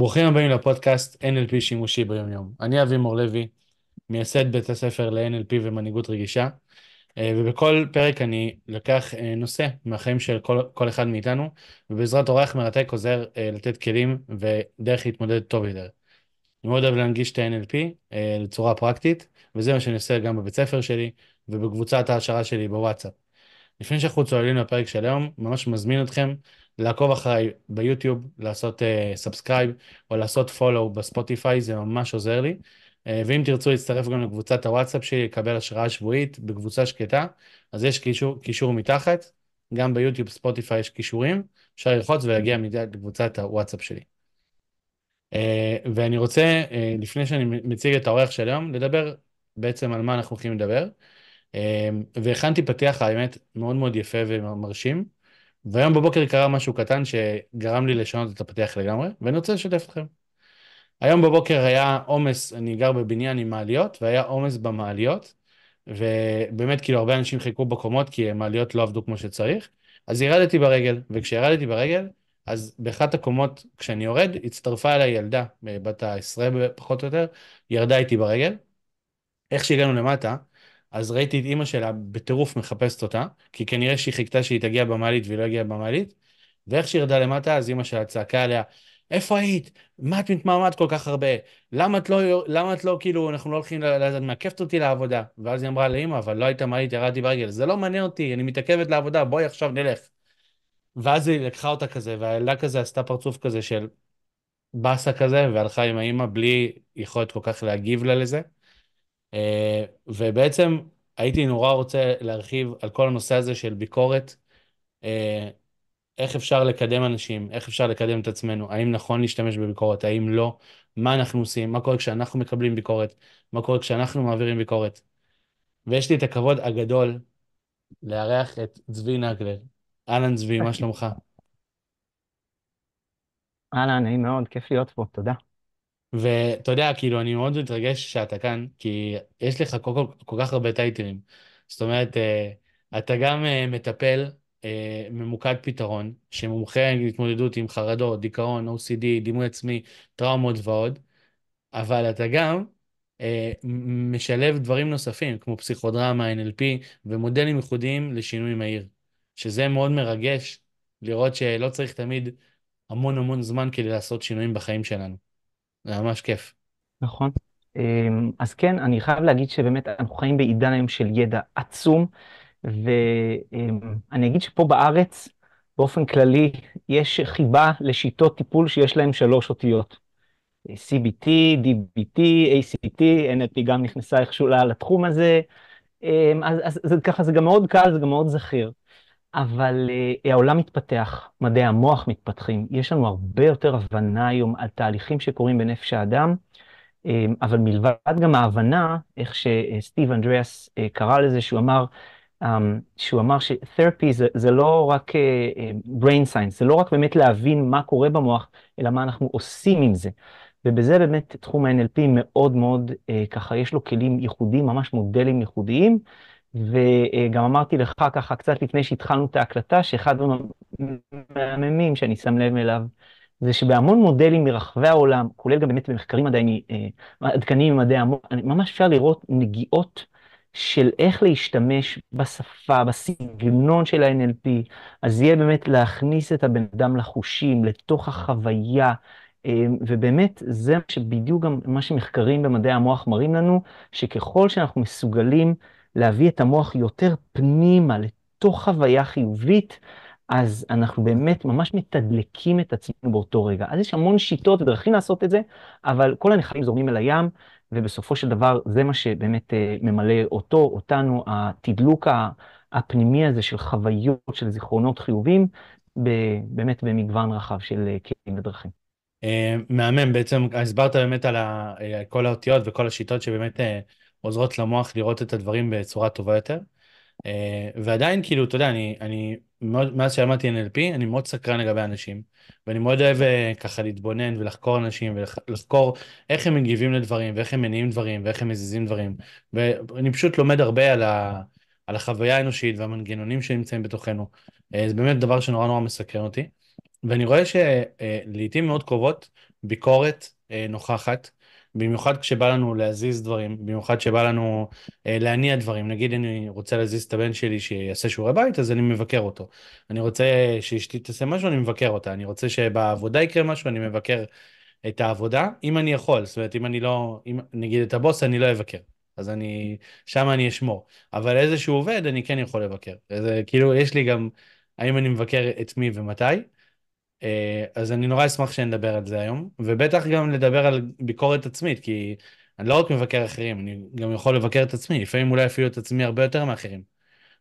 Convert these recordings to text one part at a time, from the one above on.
ברוכים הבאים לפודקאסט NLP שימושי ביום יום. אני אבי מור לוי, מייסד בית הספר ל-NLP ומנהיגות רגישה, אה, ובכל פרק אני לוקח אה, נושא מהחיים של כל, כל אחד מאיתנו, ובעזרת אורח מרתק עוזר אה, לתת כלים ודרך להתמודד טוב יותר. אני מאוד אוהב להנגיש את ה-NLP לצורה פרקטית, וזה מה שאני עושה גם בבית ספר שלי ובקבוצת ההשערה שלי בוואטסאפ. לפני שאנחנו צוללים לפרק של היום, ממש מזמין אתכם לעקוב אחריי ביוטיוב, לעשות סאבסקרייב אה, uh, או לעשות פולו בספוטיפיי, זה ממש עוזר לי. Uh, ואם תרצו להצטרף גם לקבוצת הוואטסאפ שלי, לקבל השראה שבועית בקבוצה שקטה, אז יש קישור, קישור מתחת, גם ביוטיוב, ספוטיפיי יש קישורים, אפשר ללחוץ ולהגיע mm-hmm. מדי לקבוצת הוואטסאפ שלי. Uh, ואני רוצה, uh, לפני שאני מציג את האורח של היום, לדבר בעצם על מה אנחנו הולכים לדבר. Uh, והכנתי פתיח, האמת, מאוד מאוד יפה ומרשים. והיום בבוקר קרה משהו קטן שגרם לי לשנות את הפתיח לגמרי, ואני רוצה לשתף אתכם. היום בבוקר היה עומס, אני גר בבניין עם מעליות, והיה עומס במעליות, ובאמת כאילו הרבה אנשים חיכו בקומות כי המעליות לא עבדו כמו שצריך, אז ירדתי ברגל, וכשירדתי ברגל, אז באחת הקומות, כשאני יורד, הצטרפה אליי ילדה, אה, בת העשרה פחות או יותר, ירדה איתי ברגל. איך שהגענו למטה, אז ראיתי את אימא שלה בטירוף מחפשת אותה, כי כנראה שהיא חיכתה שהיא תגיע במעלית והיא לא הגיעה במעלית, ואיך שהיא ירדה למטה, אז אימא שלה צעקה עליה, איפה היית? מה את מתמעמדת כל כך הרבה? למה את לא, למה את לא, כאילו, אנחנו לא הולכים, את מעכבת אותי לעבודה. ואז היא אמרה לאימא, אבל לא הייתה מעלית, ירדתי ברגל, זה לא מעניין אותי, אני מתעכבת לעבודה, בואי עכשיו נלך. ואז היא לקחה אותה כזה, והילדה כזה עשתה פרצוף כזה של באסה כזה, והלכה עם האימא בלי יכולת כל כך להגיב לה לזה. אה, ובעצם הייתי נורא רוצה להרחיב על כל הנושא הזה של ביקורת, אה, איך אפשר לקדם אנשים, איך אפשר לקדם את עצמנו, האם נכון להשתמש בביקורת, האם לא, מה אנחנו עושים, מה קורה כשאנחנו מקבלים ביקורת, מה קורה כשאנחנו מעבירים ביקורת. ויש לי את הכבוד הגדול לארח את צבי נגלר. אהלן צבי, מה שלומך? אהלן, נעים מאוד, כיף להיות פה, תודה. ואתה יודע, כאילו, אני מאוד מתרגש שאתה כאן, כי יש לך כל, כל, כל כך הרבה טייטלים. זאת אומרת, אה, אתה גם אה, מטפל אה, ממוקד פתרון, שמומחה להתמודדות עם חרדות, דיכאון, OCD, דימוי עצמי, טראומות ועוד, אבל אתה גם משלב דברים נוספים, כמו פסיכודרמה, NLP ומודלים ייחודיים לשינוי מהיר, שזה מאוד מרגש לראות שלא צריך תמיד המון המון זמן כדי לעשות שינויים בחיים שלנו. זה ממש כיף. נכון. אמ, אז כן, אני חייב להגיד שבאמת אנחנו חיים בעידן היום של ידע עצום, ואני אגיד שפה בארץ, באופן כללי, יש חיבה לשיטות טיפול שיש להן שלוש אותיות. CBT, DBT, ACT, NLP גם נכנסה איכשהו לתחום הזה, אמ, אז, אז, אז ככה זה גם מאוד קל, זה גם מאוד זכיר. אבל uh, העולם מתפתח, מדעי המוח מתפתחים, יש לנו הרבה יותר הבנה היום על תהליכים שקורים בנפש האדם, um, אבל מלבד גם ההבנה, איך שסטיב אנדריאס uh, קרא לזה, שהוא אמר, um, שהוא אמר שתרפי זה, זה לא רק uh, brain science, זה לא רק באמת להבין מה קורה במוח, אלא מה אנחנו עושים עם זה. ובזה באמת תחום ה-NLP מאוד מאוד, uh, ככה יש לו כלים ייחודיים, ממש מודלים ייחודיים. וגם אמרתי לך ככה קצת לפני שהתחלנו את ההקלטה, שאחד המהממים שאני שם לב אליו, זה שבהמון מודלים מרחבי העולם, כולל גם באמת במחקרים עדיין אה, עדכניים ממדעי המוח, ממש אפשר לראות נגיעות של איך להשתמש בשפה, בסגנון של ה-NLP, אז יהיה באמת להכניס את הבן אדם לחושים, לתוך החוויה, אה, ובאמת זה שבדיוק גם מה שמחקרים במדעי המוח מראים לנו, שככל שאנחנו מסוגלים להביא את המוח יותר פנימה, לתוך חוויה חיובית, אז אנחנו באמת ממש מתדלקים את עצמנו באותו רגע. אז יש המון שיטות ודרכים לעשות את זה, אבל כל הנחלים זורמים אל הים, ובסופו של דבר זה מה שבאמת אה, ממלא אותו, אותנו, התדלוק הפנימי הזה של חוויות, של זיכרונות חיובים, באמת במגוון רחב של אה, כלים ודרכים. אה, מהמם, בעצם הסברת באמת על כל האותיות וכל השיטות שבאמת עוזרות למוח לראות את הדברים בצורה טובה יותר. אה, ועדיין כאילו אתה יודע אני אני מאוד מאז שלמדתי NLP אני מאוד סקרן לגבי אנשים ואני מאוד אוהב אה, ככה להתבונן ולחקור אנשים ולחקור איך הם מגיבים לדברים ואיך הם מניעים דברים ואיך הם מזיזים דברים ואני פשוט לומד הרבה על, ה, על החוויה האנושית והמנגנונים שנמצאים בתוכנו אה, זה באמת דבר שנורא נורא מסקרן אותי ואני רואה שלעיתים מאוד קרובות ביקורת נוכחת במיוחד כשבא לנו להזיז דברים, במיוחד כשבא לנו אה, להניע דברים. נגיד אני רוצה להזיז את הבן שלי שיעשה שיעורי בית, אז אני מבקר אותו. אני רוצה שאשתי תעשה משהו, אני מבקר אותה. אני רוצה שבעבודה יקרה משהו, אני מבקר את העבודה, אם אני יכול. זאת אומרת, אם אני לא, אם, נגיד את הבוס, אני לא אבקר. אז אני, שם אני אשמור. אבל איזה שהוא עובד, אני כן יכול לבקר. זה כאילו, יש לי גם, האם אני מבקר את מי ומתי. אה, אז אני נורא אשמח שנדבר על זה היום, ובטח גם לדבר על ביקורת עצמית, כי אני לא רק מבקר אחרים, אני גם יכול לבקר את עצמי, לפעמים אולי אפילו את עצמי הרבה יותר מאחרים.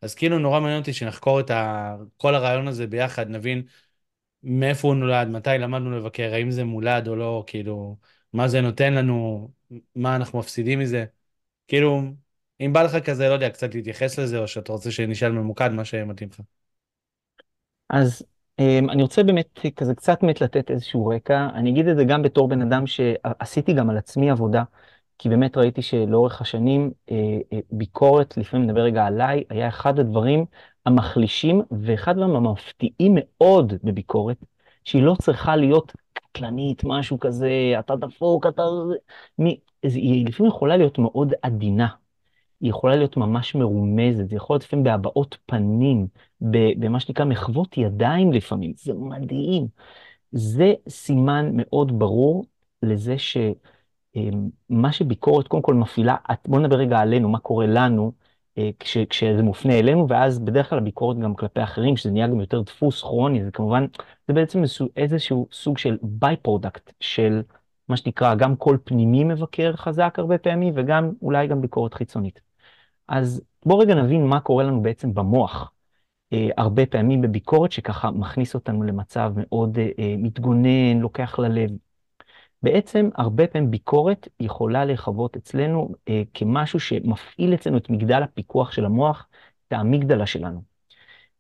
אז כאילו נורא מעניין אותי שנחקור את ה... כל הרעיון הזה ביחד, נבין מאיפה הוא נולד, מתי למדנו לבקר, האם זה מולד או לא, כאילו, מה זה נותן לנו, מה אנחנו מפסידים מזה. כאילו, אם בא לך כזה, לא יודע, קצת להתייחס לזה, או שאתה רוצה שנשאל ממוקד מה שמתאים לך. אז אמ, אני רוצה באמת כזה קצת באמת לתת איזשהו רקע, אני אגיד את זה גם בתור בן אדם שעשיתי גם על עצמי עבודה, כי באמת ראיתי שלאורך השנים אה, אה, ביקורת, לפעמים נדבר רגע עליי, היה אחד הדברים המחלישים ואחד הדברים המפתיעים מאוד בביקורת, שהיא לא צריכה להיות קטלנית, משהו כזה, אתה דפוק, אתה... מי... היא לפעמים יכולה להיות מאוד עדינה, היא יכולה להיות ממש מרומזת, זה יכול להיות לפעמים בהבעות פנים, במה שנקרא מחוות ידיים לפעמים, זה מדהים. זה סימן מאוד ברור לזה שמה אמ, שביקורת קודם כל מפעילה, בואו נדבר רגע עלינו, מה קורה לנו אה, כש, כשזה מופנה אלינו, ואז בדרך כלל הביקורת גם כלפי אחרים, שזה נהיה גם יותר דפוס כרוני, זה כמובן, זה בעצם איזשהו, סוג של ביי פרודקט של מה שנקרא, גם קול פנימי מבקר חזק הרבה פעמים, וגם אולי גם ביקורת חיצונית. אז בואו רגע נבין מה קורה לנו בעצם במוח אה, הרבה פעמים בביקורת, שככה מכניס אותנו למצב מאוד אה, אה, מתגונן, לוקח ללב. בעצם הרבה פעמים ביקורת יכולה להיחוות אצלנו אה, כמשהו שמפעיל אצלנו את מגדל הפיקוח של המוח, את האמיגדלה שלנו.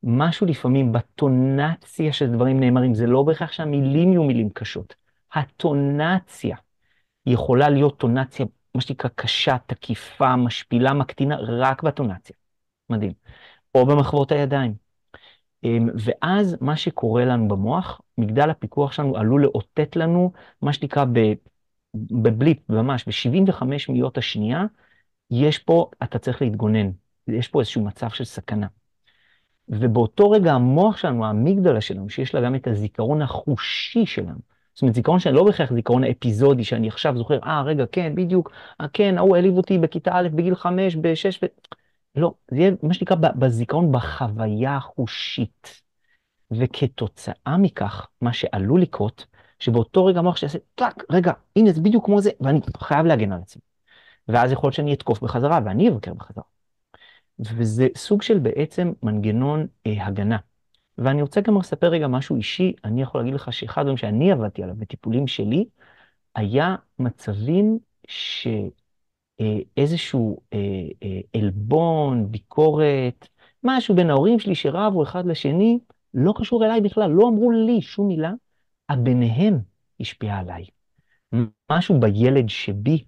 משהו לפעמים בטונציה דברים נאמרים, זה לא בהכרח שהמילים יהיו מילים קשות. הטונציה יכולה להיות טונציה, מה שנקרא, קשה, תקיפה, משפילה, מקטינה, רק בטונציה. מדהים. או במחוות הידיים. אמ, ואז מה שקורה לנו במוח, מגדל הפיקוח שלנו עלול לאותת לנו, מה שנקרא בבליפ, ממש, ב-75 מאות השנייה, יש פה, אתה צריך להתגונן, יש פה איזשהו מצב של סכנה. ובאותו רגע המוח שלנו, האמיגדלה שלנו, שיש לה גם את הזיכרון החושי שלנו, זאת אומרת, זיכרון שאני לא בהכרח זיכרון האפיזודי, שאני עכשיו זוכר, אה, ah, רגע, כן, בדיוק, אה, כן, ההוא העליב אותי בכיתה א', בגיל חמש, בשש, ו... לא, זה יהיה מה שנקרא בזיכרון, בחוויה החושית. וכתוצאה מכך, מה שעלול לקרות, שבאותו רגע המוח שיעשה, טאק, רגע, הנה זה בדיוק כמו זה, ואני חייב להגן על עצמי. ואז יכול להיות שאני אתקוף בחזרה, ואני אבקר בחזרה. וזה סוג של בעצם מנגנון אה, הגנה. ואני רוצה גם לספר רגע משהו אישי, אני יכול להגיד לך שאחד הדברים שאני עבדתי עליו בטיפולים שלי, היה מצבים ש... אה, איזשהו עלבון, אה, אה, ביקורת, משהו בין ההורים שלי שרבו אחד לשני, לא קשור אליי בכלל, לא אמרו לי שום מילה, אבל ביניהם השפיע עליי. משהו בילד שבי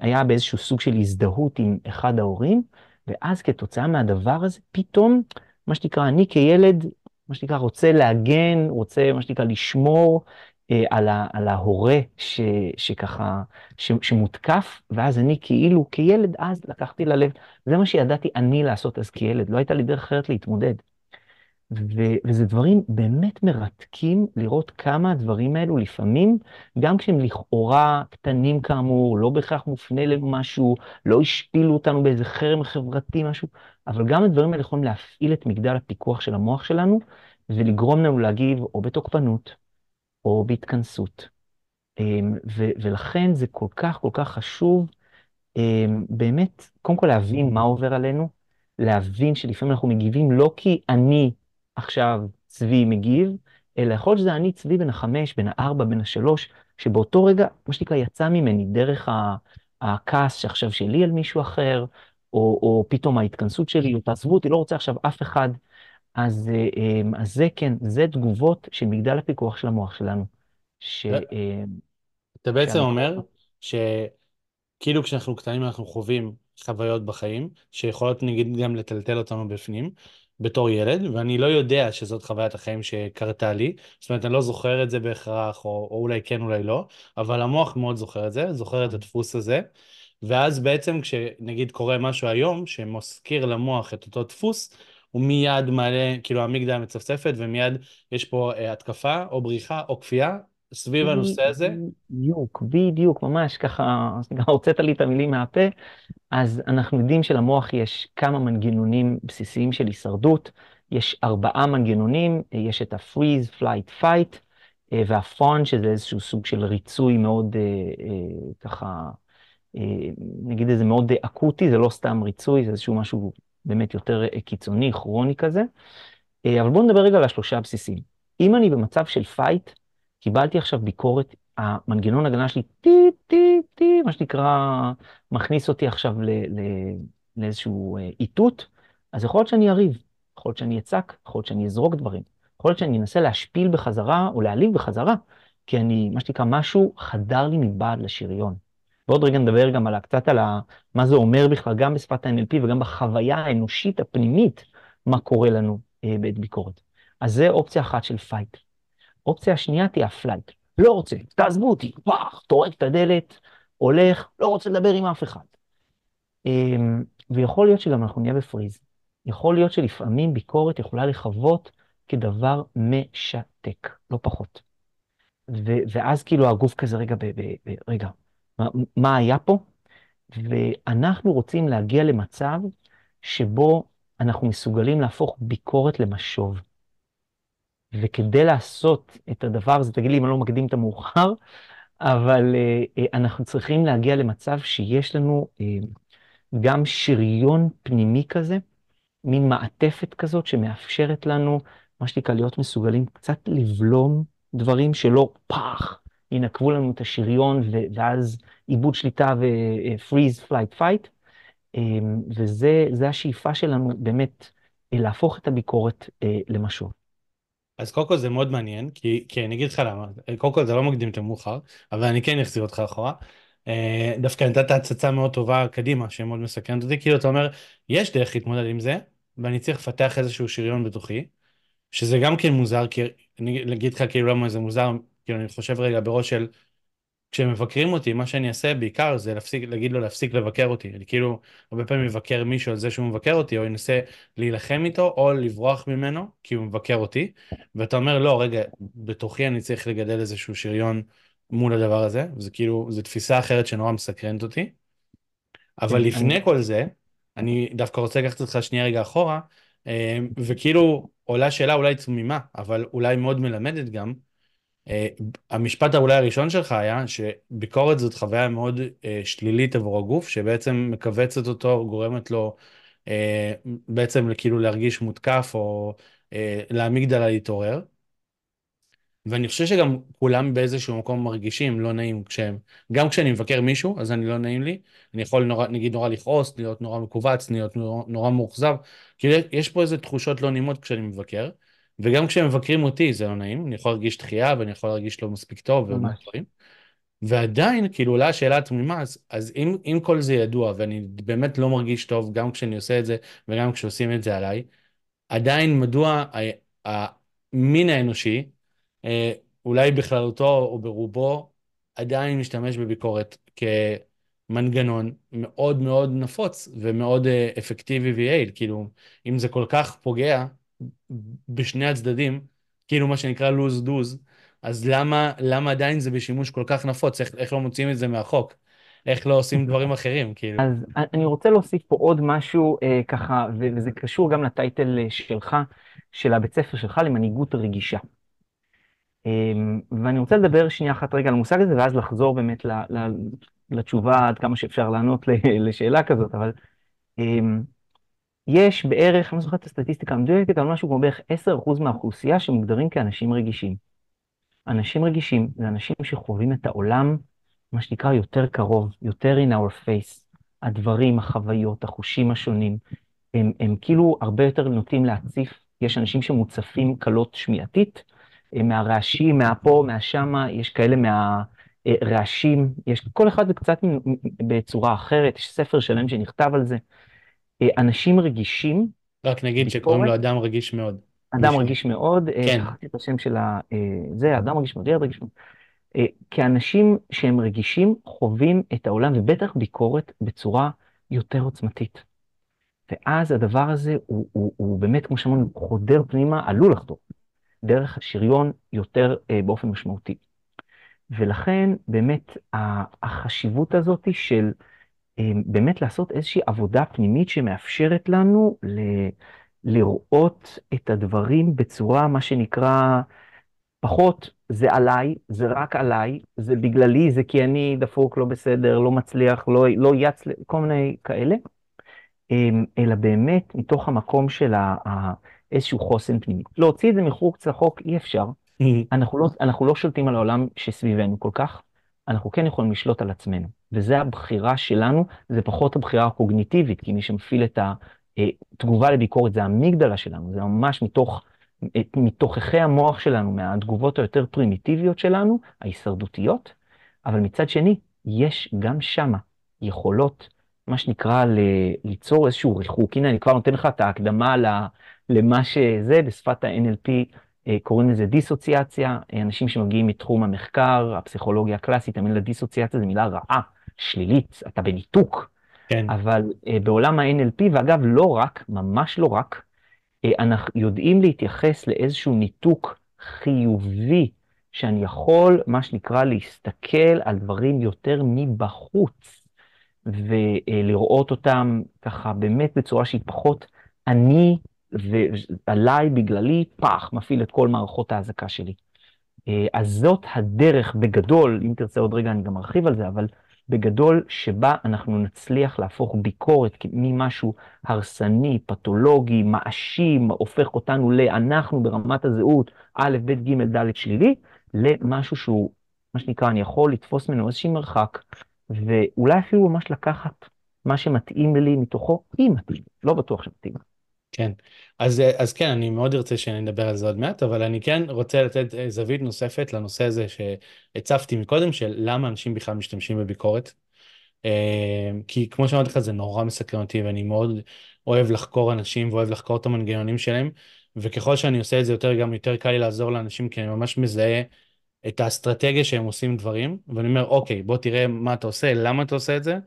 היה באיזשהו סוג של הזדהות עם אחד ההורים, ואז כתוצאה מהדבר הזה, פתאום, מה שנקרא, אני כילד, מה שנקרא, רוצה להגן, רוצה, מה שנקרא, לשמור, אה, על, ה, על ההורה ש, שככה, ש, שמותקף, ואז אני כאילו, כילד אז לקחתי ללב, זה מה שידעתי אני לעשות אז כילד, לא הייתה לי דרך אחרת להתמודד. ו, וזה דברים באמת מרתקים לראות כמה הדברים האלו לפעמים, גם כשהם לכאורה קטנים כאמור, לא בהכרח מופנה למשהו, לא השפילו אותנו באיזה חרם חברתי, משהו, אבל גם הדברים האלה יכולים להפעיל את מגדל הפיקוח של המוח שלנו ולגרום לנו להגיב או בתוקפנות, או בהתכנסות. אמ, ו- ולכן זה כל כך כל כך חשוב אמ, באמת, קודם כל להבין מה עובר עלינו, להבין שלפעמים אנחנו מגיבים לא כי אני עכשיו צבי מגיב, אלא יכול להיות שזה אני צבי בן החמש, בן הארבע, בן השלוש, שבאותו רגע, מה שנקרא, יצא ממני דרך הכעס שעכשיו שלי על מישהו אחר, או, או פתאום ההתכנסות שלי, או תעזבו אותי, לא רוצה עכשיו אף אחד אז, אה, אמ, אז זה כן, זה תגובות של מגדל הפיקוח של המוח שלנו. ש... אמ, אתה בעצם שאנחנו... אומר שכאילו כשאנחנו קטנים אנחנו חווים חוויות בחיים, שיכולות נגיד גם לטלטל אותנו בפנים, בתור ילד, ואני לא יודע שזאת חוויית החיים שקרתה לי, זאת אומרת, אני לא זוכר את זה בהכרח, או, או אולי כן, אולי לא, אבל המוח מאוד זוכר את זה, זוכר את אה. הדפוס הזה, ואז בעצם כשנגיד קורה משהו היום שמזכיר למוח את אותו דפוס, הוא מיד מעלה, כאילו המגדל מצפצפת, ומיד יש פה אה, התקפה, או בריחה, או כפייה, סביב הנושא הזה. בדיוק, בדיוק, ממש ככה, הוצאת לי את המילים מהפה. אז אנחנו יודעים שלמוח יש כמה מנגנונים בסיסיים של הישרדות. יש ארבעה מנגנונים, יש את ה-freeze, flight, fight, וה אה, והפון, שזה איזשהו סוג של ריצוי מאוד אה, אה, ככה, אה, נגיד איזה מאוד אה, אקוטי, זה לא סתם ריצוי, זה איזשהו משהו באמת יותר אה, קיצוני, כרוני כזה. אה, אבל בואו נדבר רגע על השלושה הבסיסים. אם אני במצב של פייט, קיבלתי עכשיו ביקורת, המנגנון הגנה שלי טי טי טי, מה שנקרא, מכניס אותי עכשיו ל, ל, לאיזשהו אה, איתות, אז יכול להיות שאני אריב, יכול להיות שאני אצעק, יכול להיות שאני אזרוק דברים, יכול להיות שאני אנסה להשפיל בחזרה או להעליב בחזרה, כי אני, מה שנקרא, משהו חדר לי מבעד לשריון. ועוד רגע נדבר גם על, קצת על ה, מה זה אומר בכלל, גם בשפת ה-NLP וגם בחוויה האנושית הפנימית, מה קורה לנו אה, בעת ביקורת. אז זה אופציה אחת של פייט. אופציה השנייה תהיה הפלייט. לא רוצה, תעזבו אותי, פח, טורק את הדלת, הולך, לא רוצה לדבר עם אף אחד. אה, ויכול להיות שגם אנחנו נהיה בפריז. יכול להיות שלפעמים ביקורת יכולה לחוות כדבר משתק, לא פחות. ו- ואז כאילו הגוף כזה, רגע, ב- ב- ב- רגע, מה היה פה, ואנחנו רוצים להגיע למצב שבו אנחנו מסוגלים להפוך ביקורת למשוב. וכדי לעשות את הדבר הזה, תגיד לי אם אני לא מקדים את המאוחר, אבל uh, אנחנו צריכים להגיע למצב שיש לנו uh, גם שריון פנימי כזה, מין מעטפת כזאת שמאפשרת לנו, מה שנקרא, להיות מסוגלים קצת לבלום דברים שלא פח ינקבו לנו את השריון, ואז עיבוד שליטה ו-freeze, אה, flight, fight. אמ, וזה השאיפה שלנו באמת, אה, להפוך את הביקורת אה, למשוב. אז קודם כל זה מאוד מעניין, כי, כי אני אגיד לך למה, קודם כל זה לא מקדים את המאוחר, אבל אני כן אחזיר אותך אחורה. דווקא נתת הצצה מאוד טובה קדימה, שמאוד מסכנת אותי, כאילו אתה אומר, יש דרך להתמודד עם זה, ואני צריך לפתח איזשהו שריון בתוכי, שזה גם כן מוזר, כי אני אגיד לך כאילו למה זה מוזר כאילו אני חושב רגע בראש של כשמבקרים אותי מה שאני אעשה בעיקר זה להפסיק להגיד לו להפסיק לבקר אותי אני כאילו הרבה פעמים מבקר מישהו על זה שהוא מבקר אותי או ינסה להילחם איתו או לברוח ממנו כי הוא מבקר אותי ואתה אומר לא רגע בתוכי אני צריך לגדל איזשהו שריון מול הדבר הזה זה כאילו זה תפיסה אחרת שנורא מסקרנת אותי. אבל לפני כל זה אני דווקא רוצה לקחת אותך שנייה רגע אחורה אה, וכאילו עולה שאלה אולי תמימה אבל אולי מאוד מלמדת גם. אה, המשפט האולי הראשון שלך היה שביקורת זאת חוויה מאוד uh, שלילית עבור הגוף, שבעצם מכווצת אותו, גורמת לו uh, בעצם כאילו להרגיש מותקף או uh, לאמיגדלה להתעורר. ואני חושב שגם כולם באיזשהו מקום מרגישים לא נעים כשהם, גם כשאני מבקר מישהו, אז אני לא נעים לי, אני יכול נורא, נגיד נורא לכעוס, להיות נורא מכווץ, להיות נורא, נורא מאוכזב, כאילו יש פה איזה תחושות לא נעימות כשאני מבקר, וגם כשהם מבקרים אותי זה לא נעים, אני יכול להרגיש דחייה ואני יכול להרגיש לא מספיק טוב ודברים. לא ועדיין, כאילו, עולה השאלה התמימה, אז, אז אם, אם כל זה ידוע ואני באמת לא מרגיש טוב גם כשאני עושה את זה וגם כשעושים את זה עליי, עדיין מדוע המין האנושי, אה, אולי בכללותו או ברובו, עדיין משתמש בביקורת כמנגנון מאוד מאוד נפוץ ומאוד אה, אפקטיבי ויעיל. כאילו, אם זה כל כך פוגע, בשני הצדדים, כאילו מה שנקרא lose lose, אז למה, למה עדיין זה בשימוש כל כך נפוץ? איך, איך לא מוציאים את זה מהחוק? איך לא עושים אוקיי. דברים אחרים, כאילו? אז אני רוצה להוסיף פה עוד משהו אה, ככה, וזה קשור גם לטייטל אה, שלך, של הבית ספר שלך למנהיגות רגישה. אה, ואני רוצה לדבר שנייה אחת רגע על המושג הזה, ואז לחזור באמת ל, ל, לתשובה עד כמה שאפשר לענות לשאלה כזאת, אבל... אה, יש בערך, אני לא זוכר את הסטטיסטיקה המדויקת, אבל משהו כמו בערך 10% מהאוכלוסייה שמוגדרים כאנשים רגישים. אנשים רגישים זה אנשים שחווים את העולם, מה שנקרא, יותר קרוב, יותר in our face. הדברים, החוויות, החושים השונים, הם, הם כאילו הרבה יותר נוטים להציף. יש אנשים שמוצפים קלות שמיעתית, אה, מהרעשים, מהפה, מהשמה, יש כאלה מה... אה, רעשים, יש, כל אחד זה קצת בצורה אחרת, יש ספר שלם שנכתב על זה, אה, אנשים רגישים. רק נגיד שקוראים לו אדם רגיש מאוד. אדם מישהו. רגיש מאוד, אה, כן. שכחתי את השם של ה... אה, זה, אדם רגיש מאוד, ילד רגיש מאוד. כאנשים שהם רגישים, חווים את העולם, ובטח ביקורת, בצורה יותר עוצמתית. ואז הדבר הזה הוא, הוא, הוא באמת, כמו שאמרנו, חודר פנימה, עלול לחדור, דרך השריון יותר אה, באופן משמעותי. ולכן באמת החשיבות הזאת של אה, באמת לעשות איזושהי עבודה פנימית שמאפשרת לנו ל- לראות את הדברים בצורה, מה שנקרא, פחות זה עליי, זה רק עליי, זה בגללי, זה כי אני דפוק, לא בסדר, לא מצליח, לא, לא יצ... כל מיני כאלה, אה, אלא באמת מתוך המקום של ה... איזשהו חוסן פנימי. להוציא את זה מחוץ לחוק אי אפשר. Mm-hmm. אנחנו, לא, אנחנו לא שולטים על העולם שסביבנו כל כך, אנחנו כן יכולים לשלוט על עצמנו. וזה הבחירה שלנו, זה פחות הבחירה הקוגניטיבית, כי מי שמפעיל את התגובה אה, לביקורת זה המגדלה שלנו, זה ממש מתוך, אה, מתוככי המוח שלנו, מהתגובות היותר פרימיטיביות שלנו, ההישרדותיות, אבל מצד שני, יש גם שמה יכולות, מה שנקרא, ליצור איזשהו ריחוק. הנה, אני כבר נותן לך את ההקדמה למה שזה, בשפת ה-NLP אה, קוראים לזה דיסוציאציה. אנשים שמגיעים מתחום המחקר, הפסיכולוגיה הקלאסית, המילה דיסוציאציה זו מילה רעה. שלילית, אתה בניתוק. כן. אבל uh, בעולם ה-NLP, ואגב, לא רק, ממש לא רק, uh, אנחנו יודעים להתייחס לאיזשהו ניתוק חיובי, שאני יכול, מה שנקרא, להסתכל על דברים יותר מבחוץ, ולראות אה, אותם ככה באמת בצורה שהיא פחות אני ועליי, בגללי, פח, מפעיל את כל מערכות האזעקה שלי. אז זאת הדרך בגדול, אם תרצה עוד רגע אני גם ארחיב על זה, אבל בגדול שבה אנחנו נצליח להפוך ביקורת ממשהו הרסני, פתולוגי, מאשים, הופך אותנו לאנחנו ברמת הזהות, א', ב', ג', ד', שלילי, למשהו שהוא, מה שנקרא, אני יכול לתפוס ממנו איזשהי מרחק, ואולי אפילו ממש לקחת מה שמתאים לי מתוכו, אם מתאים, לא בטוח שמתאים. לי. כן. אז, אז כן, אני מאוד ארצה שנדבר על זה עוד מעט, אבל אני כן רוצה לתת אה, זווית נוספת לנושא הזה שהצפתי מקודם, של למה אנשים בכלל משתמשים בביקורת. אה, כי כמו שאמרתי לך, זה נורא מסקרן אותי, ואני מאוד אוהב לחקור אנשים ואוהב לחקור את המנגנונים שלהם, וככל שאני עושה את זה יותר, גם יותר קל לי לעזור לאנשים, כי אני ממש מזהה את האסטרטגיה שהם עושים דברים, ואני אומר, אוקיי, בוא תראה מה אתה עושה, למה אתה עושה את זה,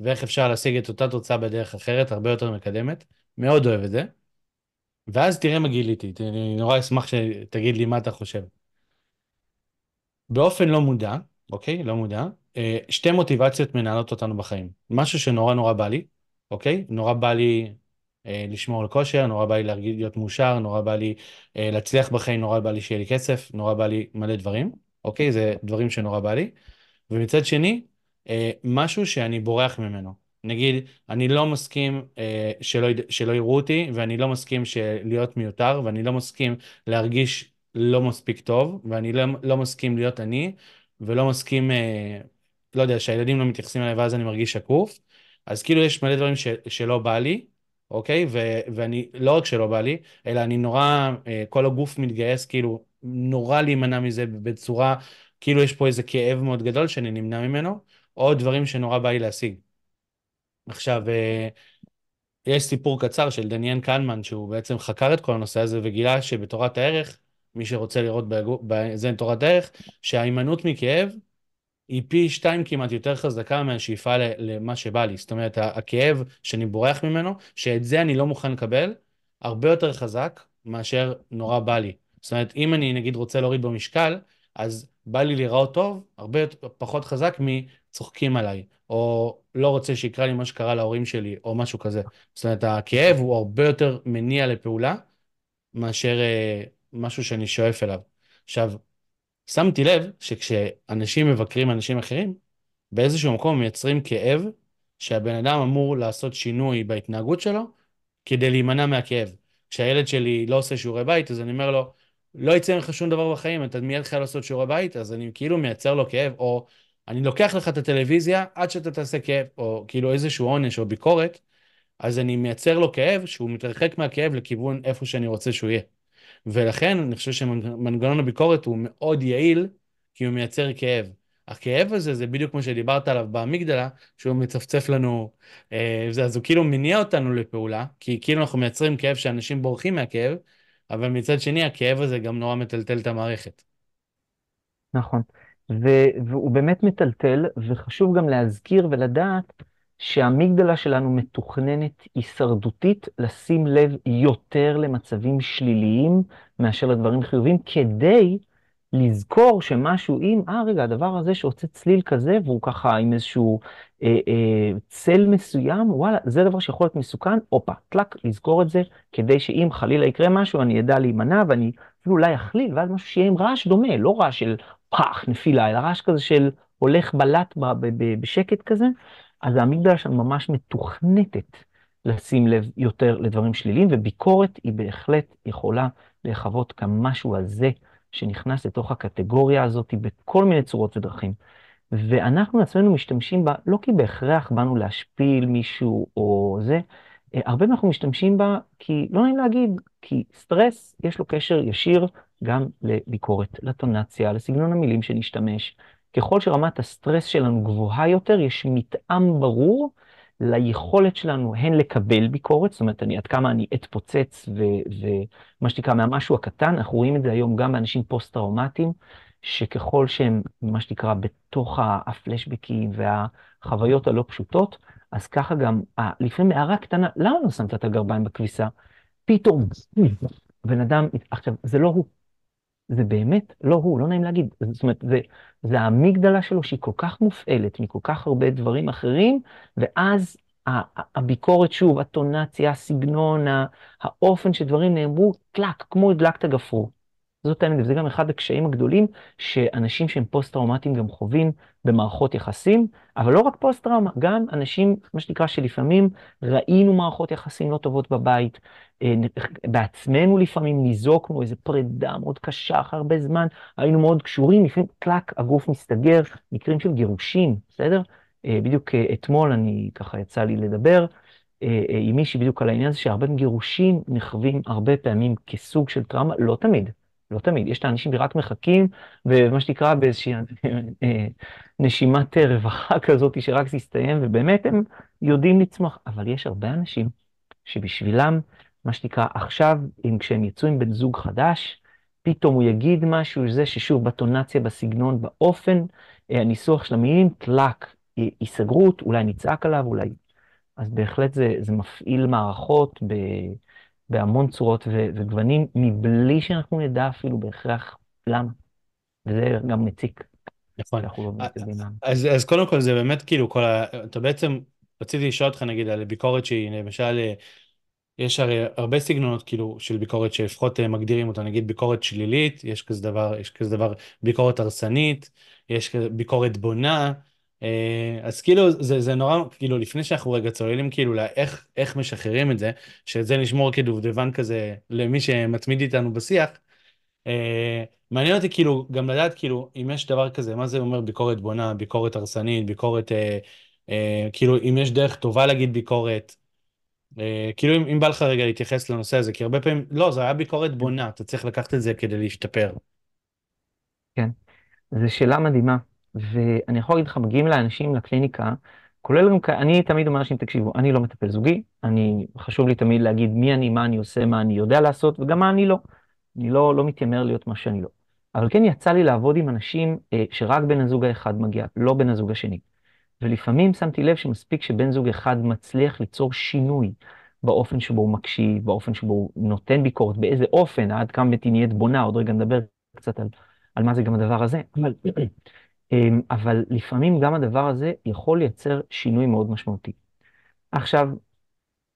ואיך אפשר להשיג את אותה תוצאה בדרך אחרת, הרבה יותר מקדמת. מאוד אוהב את זה. ואז תראה מה גיליתי, אני נורא אשמח שתגיד לי מה אתה חושב. באופן לא מודע, אוקיי? לא מודע, אה, שתי מוטיבציות מנהלות אותנו בחיים. משהו שנורא נורא בא לי, אוקיי? נורא בא לי אה, לשמור על כושר, נורא בא לי להרגיל להיות מאושר, נורא בא לי אה, להצליח בחיים, נורא בא לי שיהיה לי כסף, נורא בא לי מלא דברים, אוקיי? זה דברים שנורא בא לי. ומצד שני, אה, משהו שאני בורח ממנו. נגיד, אני לא מסכים אה, שלא, שלא יראו אותי, ואני לא מסכים להיות מיותר, ואני לא מסכים להרגיש לא מספיק טוב, ואני לא, לא מסכים להיות אני, ולא מסכים, אה, לא יודע, שהילדים לא מתייחסים אליי ואז אני מרגיש שקוף. אז כאילו יש מלא דברים ש, שלא בא לי, אוקיי? ו, ואני, לא רק שלא בא לי, אלא אני נורא, אה, כל הגוף מתגייס כאילו נורא להימנע מזה בצורה, כאילו יש פה איזה כאב מאוד גדול שאני נמנע ממנו, או דברים שנורא בא לי להשיג. עכשיו, אה, יש סיפור קצר של דניאן קנמן, שהוא בעצם חקר את כל הנושא הזה וגילה שבתורת הערך, מי שרוצה לראות בזן תורת הערך, שההימנעות מכאב היא פי שתיים כמעט יותר חזקה מהשאיפה למה שבא לי. זאת אומרת, הכאב שאני בורח ממנו, שאת זה אני לא מוכן לקבל, הרבה יותר חזק מאשר נורא בא לי. זאת אומרת, אם אני נגיד רוצה להוריד במשקל, אז בא לי להיראות טוב, הרבה פחות חזק מצוחקים עליי, או לא רוצה שיקרה לי מה שקרה להורים שלי, או משהו כזה. זאת אומרת, הכאב הוא הרבה יותר מניע לפעולה, מאשר אה, משהו שאני שואף אליו. עכשיו, שמתי לב שכשאנשים מבקרים אנשים אחרים, באיזשהו מקום מייצרים כאב שהבן אדם אמור לעשות שינוי בהתנהגות שלו כדי להימנע מהכאב. כשהילד שלי לא עושה שיעורי בית, אז אני אומר לו, לא יצא ממך שום דבר בחיים, אתה מיד חייב לעשות שיעורי בית, אז אני כאילו מייצר לו כאב, או אני לוקח לך את הטלוויזיה עד שאתה תעשה כאב, או כאילו איזשהו עונש או ביקורת, אז אני מייצר לו כאב שהוא מתרחק מהכאב לכיוון איפה שאני רוצה שהוא יהיה. ולכן אני חושב שמנגנון הביקורת הוא מאוד יעיל, כי הוא מייצר כאב. הכאב הזה זה בדיוק כמו שדיברת עליו באמיגדלה, שהוא מצפצף לנו, אה, אז הוא כאילו מניע אותנו לפעולה, כי כאילו אנחנו מייצרים כאב שאנשים בורחים מהכאב, אבל מצד שני הכאב הזה גם נורא מטלטל את המערכת. נכון. והוא באמת מטלטל, וחשוב גם להזכיר ולדעת שהמגדלה שלנו מתוכננת הישרדותית לשים לב יותר למצבים שליליים מאשר לדברים חיובים, כדי לזכור שמשהו, אם, אה רגע, הדבר הזה שעושה צליל כזה, והוא ככה עם איזשהו אה, אה, צל מסוים, וואלה, זה דבר שיכול להיות מסוכן, הופה, טלק, לזכור את זה, כדי שאם חלילה יקרה משהו, אני אדע להימנע, ואני אפילו אולי אכליל, ואז משהו שיהיה עם רעש דומה, לא רעש של פח, נפילה, אלא רעש כזה של הולך בלט בשקט כזה, אז האמיגדלה שם ממש מתוכנתת לשים לב יותר לדברים שליליים, וביקורת היא בהחלט יכולה להיחוות כמשהו הזה שנכנס לתוך הקטגוריה הזאת בכל מיני צורות ודרכים. ואנחנו עצמנו משתמשים בה לא כי בהכרח באנו להשפיל מישהו או זה, אה, הרבה אנחנו משתמשים בה כי לא נעים להגיד, כי סטרס יש לו קשר ישיר גם לביקורת, לטונציה, לסגנון המילים שנשתמש. ככל שרמת הסטרס שלנו גבוהה יותר, יש מתאם ברור ליכולת שלנו הן לקבל ביקורת, זאת אומרת, אני, עד כמה אני אתפוצץ ומה שנקרא מהמשהו הקטן, אנחנו רואים את זה היום גם באנשים פוסט-טראומטיים, שככל שהם, מה שנקרא, בתוך הפלשבקים והחוויות הלא פשוטות, אז ככה גם, אה, לפעמים הערה קטנה, למה לא שמת את הגרביים בכביסה? פתאום, בן אדם, עכשיו, זה לא הוא. זה באמת לא הוא, לא נעים להגיד. זאת אומרת, זה, זה המגדלה שלו שהיא כל כך מופעלת מכל כך הרבה דברים אחרים, ואז הביקורת, שוב, הטונציה, הסגנון, האופן שדברים נאמרו, קלק, כמו הדלקת גפרור. זאת האמת, וזה גם אחד הקשיים הגדולים שאנשים שהם פוסט-טראומטיים גם חווים במערכות יחסים, אבל לא רק פוסט-טראומה, גם אנשים, מה שנקרא, שלפעמים ראינו מערכות יחסים לא טובות בבית, אה, בעצמנו לפעמים ניזוקנו איזה פרידה מאוד קשה אחרי הרבה זמן, היינו מאוד קשורים, לפעמים טלק, הגוף מסתגר, מקרים של גירושים, בסדר? אה, בדיוק אה, אתמול אני, ככה יצא לי לדבר, עם מישהי בדיוק על העניין הזה, שהרבה גירושים נחווים הרבה פעמים כסוג של טראומה, לא תמיד, לא תמיד, יש את האנשים שרק מחכים, ומה שנקרא באיזושהי אה, אה, נשימת אה, רווחה כזאת שרק זה יסתיים, ובאמת הם יודעים לצמוח, אבל יש הרבה אנשים שבשבילם, מה שנקרא עכשיו, אם כשהם יצאו עם בן זוג חדש, פתאום הוא יגיד משהו, זה ששוב, בטונציה, בסגנון, באופן, הניסוח של המילים, טלאק, היסגרות, אולי נצעק עליו, אולי... אז בהחלט זה, זה מפעיל מערכות ב... בהמון צורות ו- וגוונים, מבלי שאנחנו נדע אפילו בהכרח למה. וזה גם מציק. נכון. אנחנו לא מבינים. אז, אז קודם כל זה באמת כאילו כל ה... אתה בעצם, רציתי לשאול אותך נגיד על ביקורת שהיא למשל, אה, יש הרי הרבה סגנונות כאילו של ביקורת שלפחות אה, מגדירים אותה, נגיד ביקורת שלילית, יש כזה דבר, יש כזה דבר ביקורת הרסנית, יש כזה ביקורת בונה, אה, אז כאילו זה, זה נורא, כאילו לפני שאנחנו רגע צוללים כאילו לאיך איך משחררים את זה, שאת זה נשמור כדובדבן כזה למי שמתמיד איתנו בשיח, אה, מעניין אותי כאילו גם לדעת כאילו אם יש דבר כזה, מה זה אומר ביקורת בונה, ביקורת הרסנית, ביקורת, אה, אה, כאילו אם יש דרך טובה להגיד ביקורת, אה, כאילו אם, אם בא לך רגע להתייחס לנושא הזה, כי הרבה פעמים, לא, זה היה ביקורת בונה, אתה צריך לקחת את זה כדי להשתפר. כן, זו שאלה מדהימה. ואני יכול להגיד לך, מגיעים לאנשים לקליניקה, כולל גם, אני תמיד אומר לאנשים, תקשיבו, אני לא מטפל זוגי, אני, חשוב לי תמיד להגיד מי אני, מה אני עושה, מה אני יודע לעשות, וגם מה אני לא. אני לא, לא מתיימר להיות מה שאני לא. אבל כן יצא לי לעבוד עם אנשים אה, שרק בן הזוג האחד מגיע, לא בן הזוג השני. ולפעמים שמתי לב שמספיק שבן זוג אחד מצליח ליצור שינוי באופן שבו הוא מקשיב, באופן שבו הוא נותן ביקורת, באיזה אופן, עד כמה באמת היא נהיית בונה, עוד רגע נדבר קצת על, על מה זה גם הדבר הזה. אבל אמ, אבל לפעמים גם הדבר הזה יכול לייצר שינוי מאוד משמעותי. עכשיו,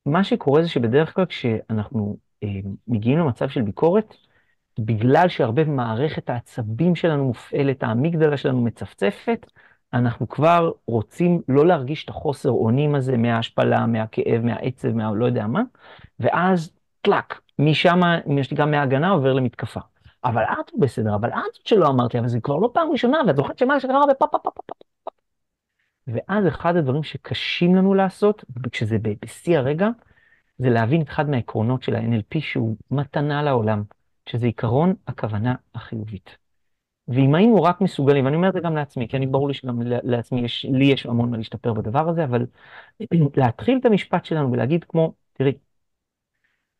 מה שקורה זה שבדרך כלל כשאנחנו אמ, מגיעים למצב של ביקורת, בגלל שהרבה מערכת העצבים שלנו מופעלת, האמיגדלה שלנו מצפצפת, אנחנו כבר רוצים לא להרגיש את החוסר אונים הזה מההשפלה, מהכאב, מהעצב, מהלא יודע מה, ואז טלאק, משם, גם מההגנה עובר למתקפה. אבל את לא בסדר, אבל את זאת שלא אמרתי, אבל זה כבר לא פעם ראשונה, ואת זוכרת שמה שקרה ופה פה פה פה פה. ואז אחד הדברים שקשים לנו לעשות, כשזה בשיא הרגע, זה להבין את אחד מהעקרונות של ה-NLP שהוא מתנה לעולם, שזה עיקרון הכוונה החיובית. ואם היינו רק מסוגלים, ואני אומר את זה גם לעצמי, כי אני ברור לי שגם לעצמי, יש, לי יש המון מה להשתפר בדבר הזה, אבל להתחיל את המשפט שלנו ולהגיד כמו, תראי,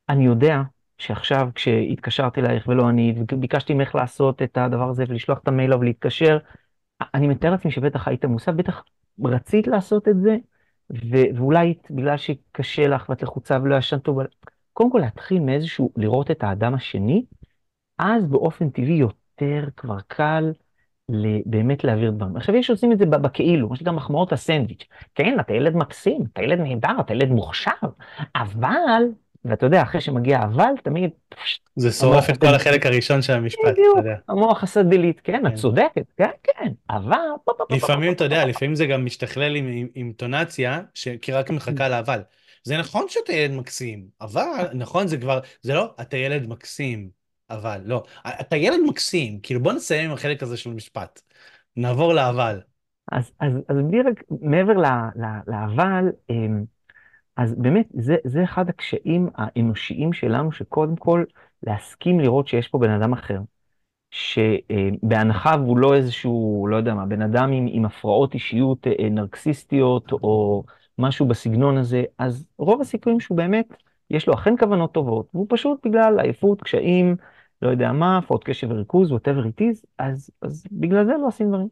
אני יודע שעכשיו כשהתקשרתי אלייך ולא אני, וביקשתי ממך לעשות את הדבר הזה ולשלוח את המייל ולהתקשר, אני מתאר לעצמי שבטח היית מוסף, בטח רצית לעשות את זה, ו- ואולי בגלל שקשה לך ואת לחוצה ולא ישן טוב, קודם כל להתחיל מאיזשהו, לראות את האדם השני, אז באופן טבעי יותר כבר קל באמת להעביר דברים. עכשיו יש עושים את זה בכאילו, מה שנקרא מחמאות הסנדוויץ'. כן, אתה ילד מקסים, אתה ילד נהדר, אתה ילד מוכשר, אבל ואתה יודע, אחרי שמגיע אבל, תמיד... זה שורף את כל החלק הראשון של המשפט, אתה יודע. המוח עשה דילית, כן, את כן. צודקת, כן, כן, אבל... לפעמים, אתה יודע, לפעמים זה גם משתכלל עם אינטונציה, כי רק מחכה כן. לאבל. זה נכון שאתה ילד מקסים, אבל, נכון, זה כבר, זה לא, אתה ילד מקסים, אבל, לא. אתה ילד מקסים, כאילו בוא נסיים עם החלק הזה של המשפט. נעבור לאבל. אז, אז, אז בלי רק, מעבר לאבל, אז באמת, זה, זה אחד הקשיים האנושיים שלנו, שקודם כל להסכים לראות שיש פה בן אדם אחר. שבהנחה והוא לא איזשהו, לא יודע מה, בן אדם עם, עם הפרעות אישיות אה, נרקסיסטיות או משהו בסגנון הזה, אז רוב הסיכויים שהוא באמת, יש לו אכן כוונות טובות, והוא פשוט בגלל עייפות, קשיים, לא יודע מה, הפרעות קשב וריכוז, whatever it is, אז, אז בגלל זה לא עושים דברים.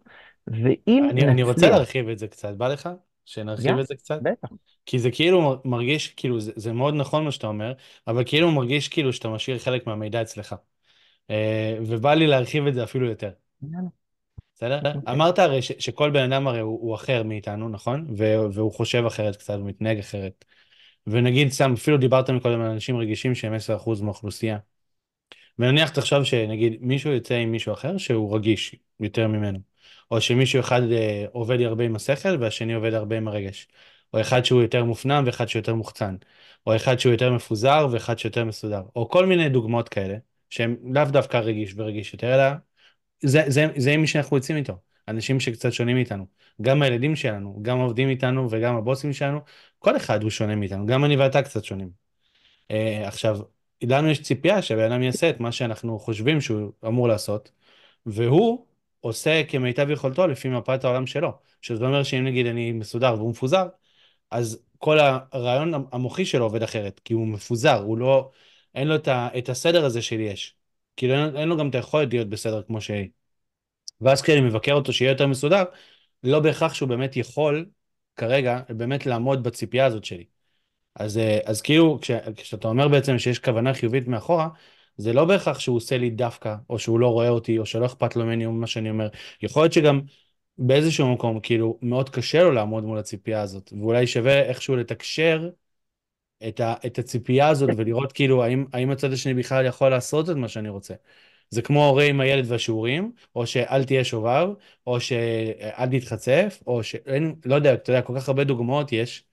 ואם אני, נצליח... אני רוצה להרחיב את זה קצת, בא לך? שנרחיב yeah, את זה קצת? בטח. כי זה כאילו מרגיש, כאילו זה, זה מאוד נכון מה שאתה אומר, אבל כאילו מרגיש כאילו שאתה משאיר חלק מהמידע אצלך. Uh, ובא לי להרחיב את זה אפילו יותר. בסדר? Yeah. אוקיי. Okay. אמרת הרי ש, שכל בן אדם הרי הוא, הוא אחר מאיתנו, נכון? ו, והוא חושב אחרת קצת, הוא מתנהג אחרת. ונגיד סתם, אפילו דיברת מקודם על אנשים רגישים שהם 10% מהאוכלוסייה. ונניח תחשוב שנגיד מישהו יוצא עם מישהו אחר שהוא רגיש יותר ממנו. או שמישהו אחד אה, עובד הרבה עם השכל והשני עובד הרבה עם הרגש. או אחד שהוא יותר מופנם ואחד שהוא יותר מוחצן. או אחד שהוא יותר מפוזר ואחד שיותר מסודר. או כל מיני דוגמאות כאלה, שהם לאו דווקא רגיש ורגיש יותר, אלא זה, זה, זה מי שאנחנו יוצאים איתו. אנשים שקצת שונים מאיתנו, גם הילדים שלנו, גם עובדים איתנו וגם הבוסים שלנו, כל אחד הוא שונה מאיתנו, גם אני ואתה קצת שונים. אה, עכשיו, לנו יש ציפייה שהבן אדם יעשה את מה שאנחנו חושבים שהוא אמור לעשות, והוא עושה כמיטב יכולתו לפי מפת העולם שלו. שזה אומר שאם נגיד אני מסודר והוא מפוזר, אז כל הרעיון המוחי שלו עובד אחרת, כי הוא מפוזר, הוא לא, אין לו את, ה, את הסדר הזה שלי יש. כאילו אין, אין לו גם את היכולת להיות בסדר כמו שהיא. ואז כשאני מבקר אותו שיהיה יותר מסודר, לא בהכרח שהוא באמת יכול כרגע באמת לעמוד בציפייה הזאת שלי. אז, אה, אז כאילו כש, כשאתה אומר בעצם שיש כוונה חיובית מאחורה, זה לא בהכרח שהוא עושה לי דווקא, או שהוא לא רואה אותי, או שלא אכפת לו ממני ממה שאני אומר. יכול להיות שגם באיזשהו מקום, כאילו, מאוד קשה לו לעמוד מול הציפייה הזאת, ואולי שווה איכשהו לתקשר את, ה, את הציפייה הזאת ולראות כאילו האם, האם הצד השני בכלל יכול לעשות את מה שאני רוצה. זה כמו הורה עם הילד והשיעורים, או שאל תהיה שובב, או שאל תתחצף, או ש... לא יודע, אתה יודע, כל כך הרבה דוגמאות יש,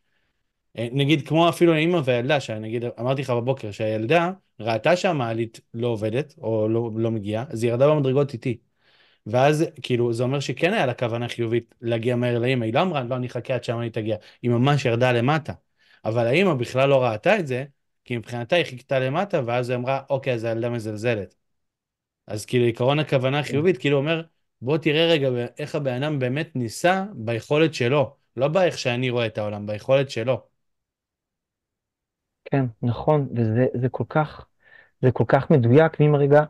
אה, נגיד כמו אפילו אימא והילדה, שנגיד אמרתי לך בבוקר שהילדה ראתה שהמעלית לא עובדת או לא, לא מגיעה, אז היא ירדה במדרגות איתי. ואז כאילו זה אומר שכן היה לה כוונה חיובית להגיע מהר לאימא, היא לא אמרה לא אני אחכה עד שהמעלית תגיע, היא ממש ירדה למטה. אבל האימא בכלל לא ראתה את זה, כי מבחינתה היא חיכתה למטה ואז היא אמרה אוקיי אז הילדה מזלזלת. אז כאילו עקרון הכוונה החיובית כן. כאילו אומר בוא תראה רגע איך הבן אדם באמת ניסה ביכולת שלו, לא באיך שאני רואה את העולם, ביכולת שלו. כן, נכון, וזה זה כל כך, זה כל כך מדויק, ואם רגע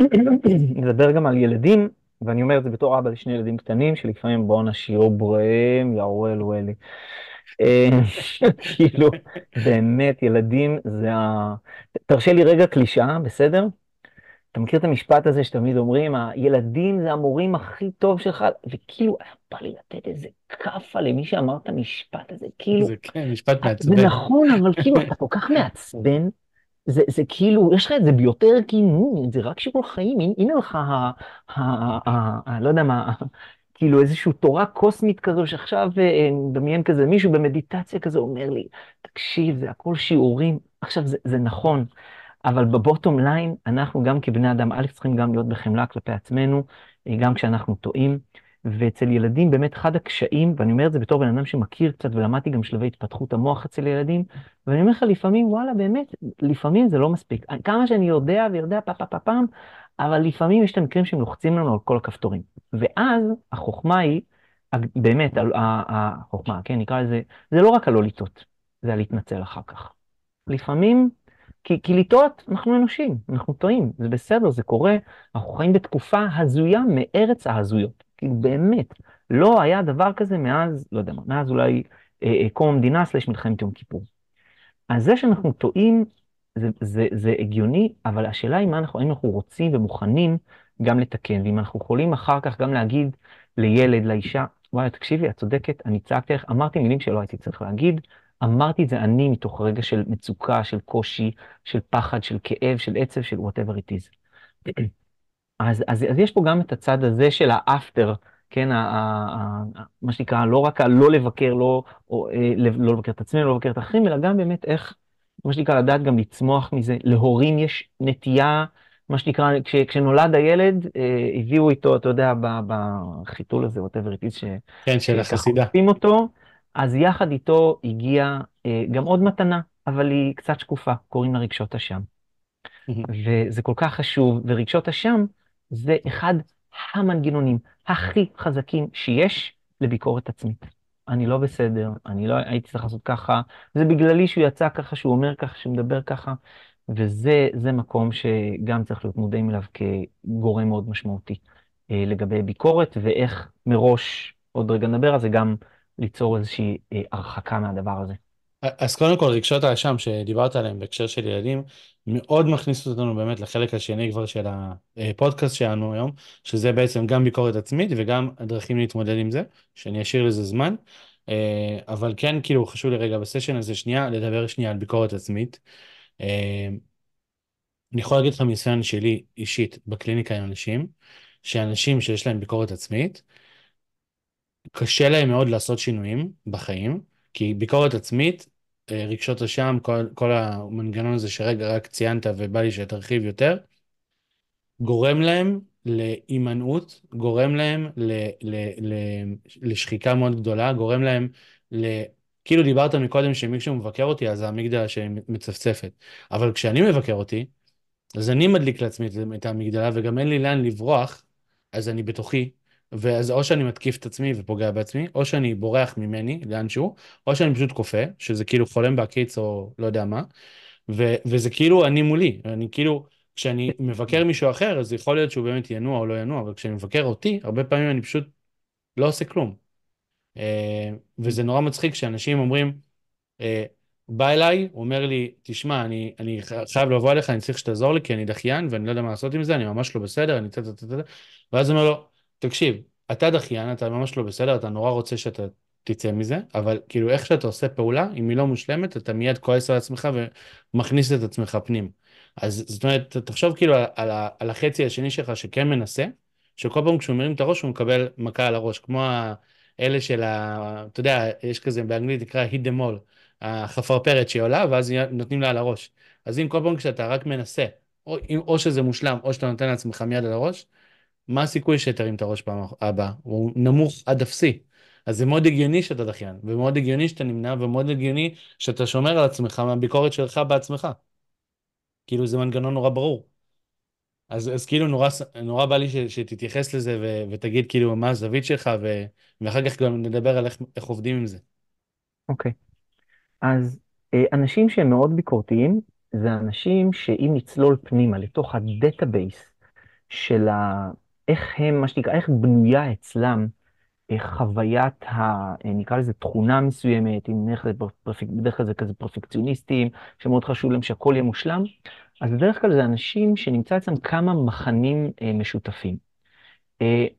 נדבר גם על ילדים, ואני אומר את זה בתור אבא לשני ילדים קטנים, שלפעמים בואו נשאירו בריאים, יאו אלו אלי. כאילו, באמת, ילדים זה ה... תרשה לי רגע קלישאה, בסדר? אתה מכיר את המשפט הזה שתמיד אומרים, הילדים זה המורים הכי טוב שלך, וכאילו, בא לי לתת איזה כאפה למי שאמר את המשפט הזה, כאילו... זה כן, משפט אה, מעצבן. זה נכון, אבל כאילו, אתה כל כך מעצבן, זה, זה כאילו, יש לך את זה ביותר גינון, זה רק שיעור חיים, הנה לך ה... ה, ה, ה לא יודע מה, כאילו איזושהי תורה קוסמית כזו, שעכשיו אה, אה, מדמיין כזה מישהו במדיטציה כזה אומר לי, תקשיב, זה הכל שיעורים. עכשיו, זה, זה נכון, אבל בבוטום ליין, אנחנו גם כבני אדם, א', צריכים גם להיות בחמלה כלפי עצמנו, גם כשאנחנו טועים. ואצל ילדים באמת אחד הקשיים, ואני אומר את זה בתור בן אדם שמכיר קצת ולמדתי גם שלבי התפתחות המוח אצל ילדים, ואני אומר לך לפעמים, וואלה, באמת, לפעמים זה לא מספיק. כמה שאני יודע ויודע פה פה פה פעם, אבל לפעמים יש את המקרים שהם לוחצים לנו על כל הכפתורים. ואז החוכמה היא, באמת, החוכמה, כן, נקרא לזה, זה לא רק הלא לטעות, זה הלהתנצל אחר כך. לפעמים כי, כי לטעות, אנחנו אנושים, אנחנו טועים, זה בסדר, זה קורה, אנחנו חיים בתקופה הזויה מארץ ההזויות. כאילו באמת, לא היה דבר כזה מאז, לא יודע מה, מאז אולי אה, אה קום המדינה סלש מלחמת יום כיפור. אז זה שאנחנו טועים, זה, זה, זה הגיוני, אבל השאלה היא מה אנחנו, האם אנחנו רוצים ומוכנים גם לתקן, ואם אנחנו יכולים אחר כך גם להגיד לילד, לאישה, וואי, תקשיבי, את צודקת, אני צעקתי לך, אמרתי מילים שלא הייתי צריך להגיד, אמרתי את זה אני מתוך רגע של מצוקה, של קושי, של פחד, של כאב, של עצב, של whatever it is. אז, אז, אז יש פה גם את הצד הזה של האפטר, כן, ה, ה, ה, מה שנקרא, לא רק הלא לבקר, לא, או, אה, לא לבקר את עצמנו, לא לבקר את האחרים, אלא גם באמת איך, מה שנקרא, לדעת גם לצמוח מזה. להורים יש נטייה, מה שנקרא, כש, כשנולד הילד, אה, הביאו איתו, אתה יודע, ב, בחיתול הזה, whatever it is, ש... כן, של שחופים אותו, אז יחד איתו הגיע אה, גם עוד מתנה, אבל היא קצת שקופה, קוראים לה רגשות אשם. וזה כל כך חשוב, ורגשות אשם, זה אחד המנגנונים הכי חזקים שיש לביקורת עצמית. אני לא בסדר, אני לא הייתי צריך לעשות ככה, זה בגללי שהוא יצא ככה, שהוא אומר ככה, שהוא מדבר ככה, וזה מקום שגם צריך להיות מודעים אליו כגורם מאוד משמעותי אה, לגבי ביקורת, ואיך מראש, עוד רגע נדבר על זה, גם ליצור איזושהי אה, הרחקה מהדבר הזה. אז קודם כל רגשות האשם שדיברת עליהם בהקשר של ילדים מאוד מכניס אותנו באמת לחלק השני כבר של הפודקאסט שלנו היום שזה בעצם גם ביקורת עצמית וגם הדרכים להתמודד עם זה שאני אשאיר לזה זמן אה, אבל כן כאילו חשוב לי רגע בסשן הזה שנייה לדבר שנייה על ביקורת עצמית. אה, אני יכול להגיד לך מניסיון שלי אישית בקליניקה עם אנשים שאנשים שיש להם ביקורת עצמית קשה להם מאוד לעשות שינויים בחיים. כי ביקורת עצמית אה, רגשות אשם, כל, כל המנגנון הזה שרגע רק ציינת ובא לי שתרחיב יותר, גורם להם להימנעות, גורם להם ל, ל, ל, לשחיקה מאוד גדולה, גורם להם ל... כאילו דיברת מקודם שמישהו מבקר אותי, אז האמיגדלה שמצפצפת. אבל כשאני מבקר אותי, אז אני מדליק לעצמי את המגדלה, וגם אין לי לאן לברוח, אז אני בתוכי, ואז או שאני מתקיף את עצמי ופוגע בעצמי, או שאני בורח ממני לאנשהו, או שאני פשוט כופה, שזה כאילו חולם בהקיץ או לא יודע מה, ו- וזה כאילו אני מולי, אני כאילו, כשאני מבקר מישהו אחר, אז יכול להיות שהוא באמת ינוע או לא ינוע, אבל כשאני מבקר אותי, הרבה פעמים אני פשוט לא עושה כלום. אה, וזה נורא מצחיק שאנשים אומרים, אה, בא אליי, הוא אומר לי, תשמע, אני, אני חייב לבוא אליך, אני צריך שתעזור לי, כי אני דחיין, ואני לא יודע מה לעשות עם זה, אני ממש לא בסדר, אני טה טה טה ואז הוא אומר לו, תקשיב, אתה דחיין, אתה ממש לא בסדר, אתה נורא רוצה שאתה תצא מזה, אבל כאילו איך שאתה עושה פעולה, אם היא לא מושלמת, אתה מיד כועס על עצמך ומכניס את עצמך פנים. אז זאת אומרת, תחשוב כאילו על, על, על החצי השני שלך שכן מנסה, שכל פעם כשהוא מרים את הראש הוא מקבל מכה על הראש, כמו אלה של ה... אתה יודע, יש כזה באנגלית נקרא hit the mall, החפרפרת שהיא עולה, ואז נותנים לה על הראש. אז אם כל פעם כשאתה רק מנסה, או, או שזה מושלם, או שאתה נותן לעצמך מיד על הראש, מה הסיכוי שתרים את הראש פעם הבאה? הוא נמוך עד אפסי. אז זה מאוד הגיוני שאתה דחיין, ומאוד הגיוני שאתה נמנע, ומאוד הגיוני שאתה שומר על עצמך מהביקורת שלך בעצמך. כאילו זה מנגנון נורא ברור. אז, אז כאילו נורא, נורא בא לי ש, שתתייחס לזה ו, ותגיד כאילו מה הזווית שלך, ו, ואחר כך גם נדבר על איך, איך עובדים עם זה. אוקיי. Okay. אז אה, אנשים שהם מאוד ביקורתיים, זה אנשים שאם נצלול פנימה לתוך הדטאבייס של ה... איך הם, מה שנקרא, איך בנויה אצלם אה, חוויית, ה, אה, נקרא לזה תכונה מסוימת, אם נלך בדרך כלל זה כזה פרפקציוניסטים, שמאוד חשוב להם שהכל יהיה מושלם, אז בדרך כלל זה אנשים שנמצא אצלם כמה מכנים אה, משותפים.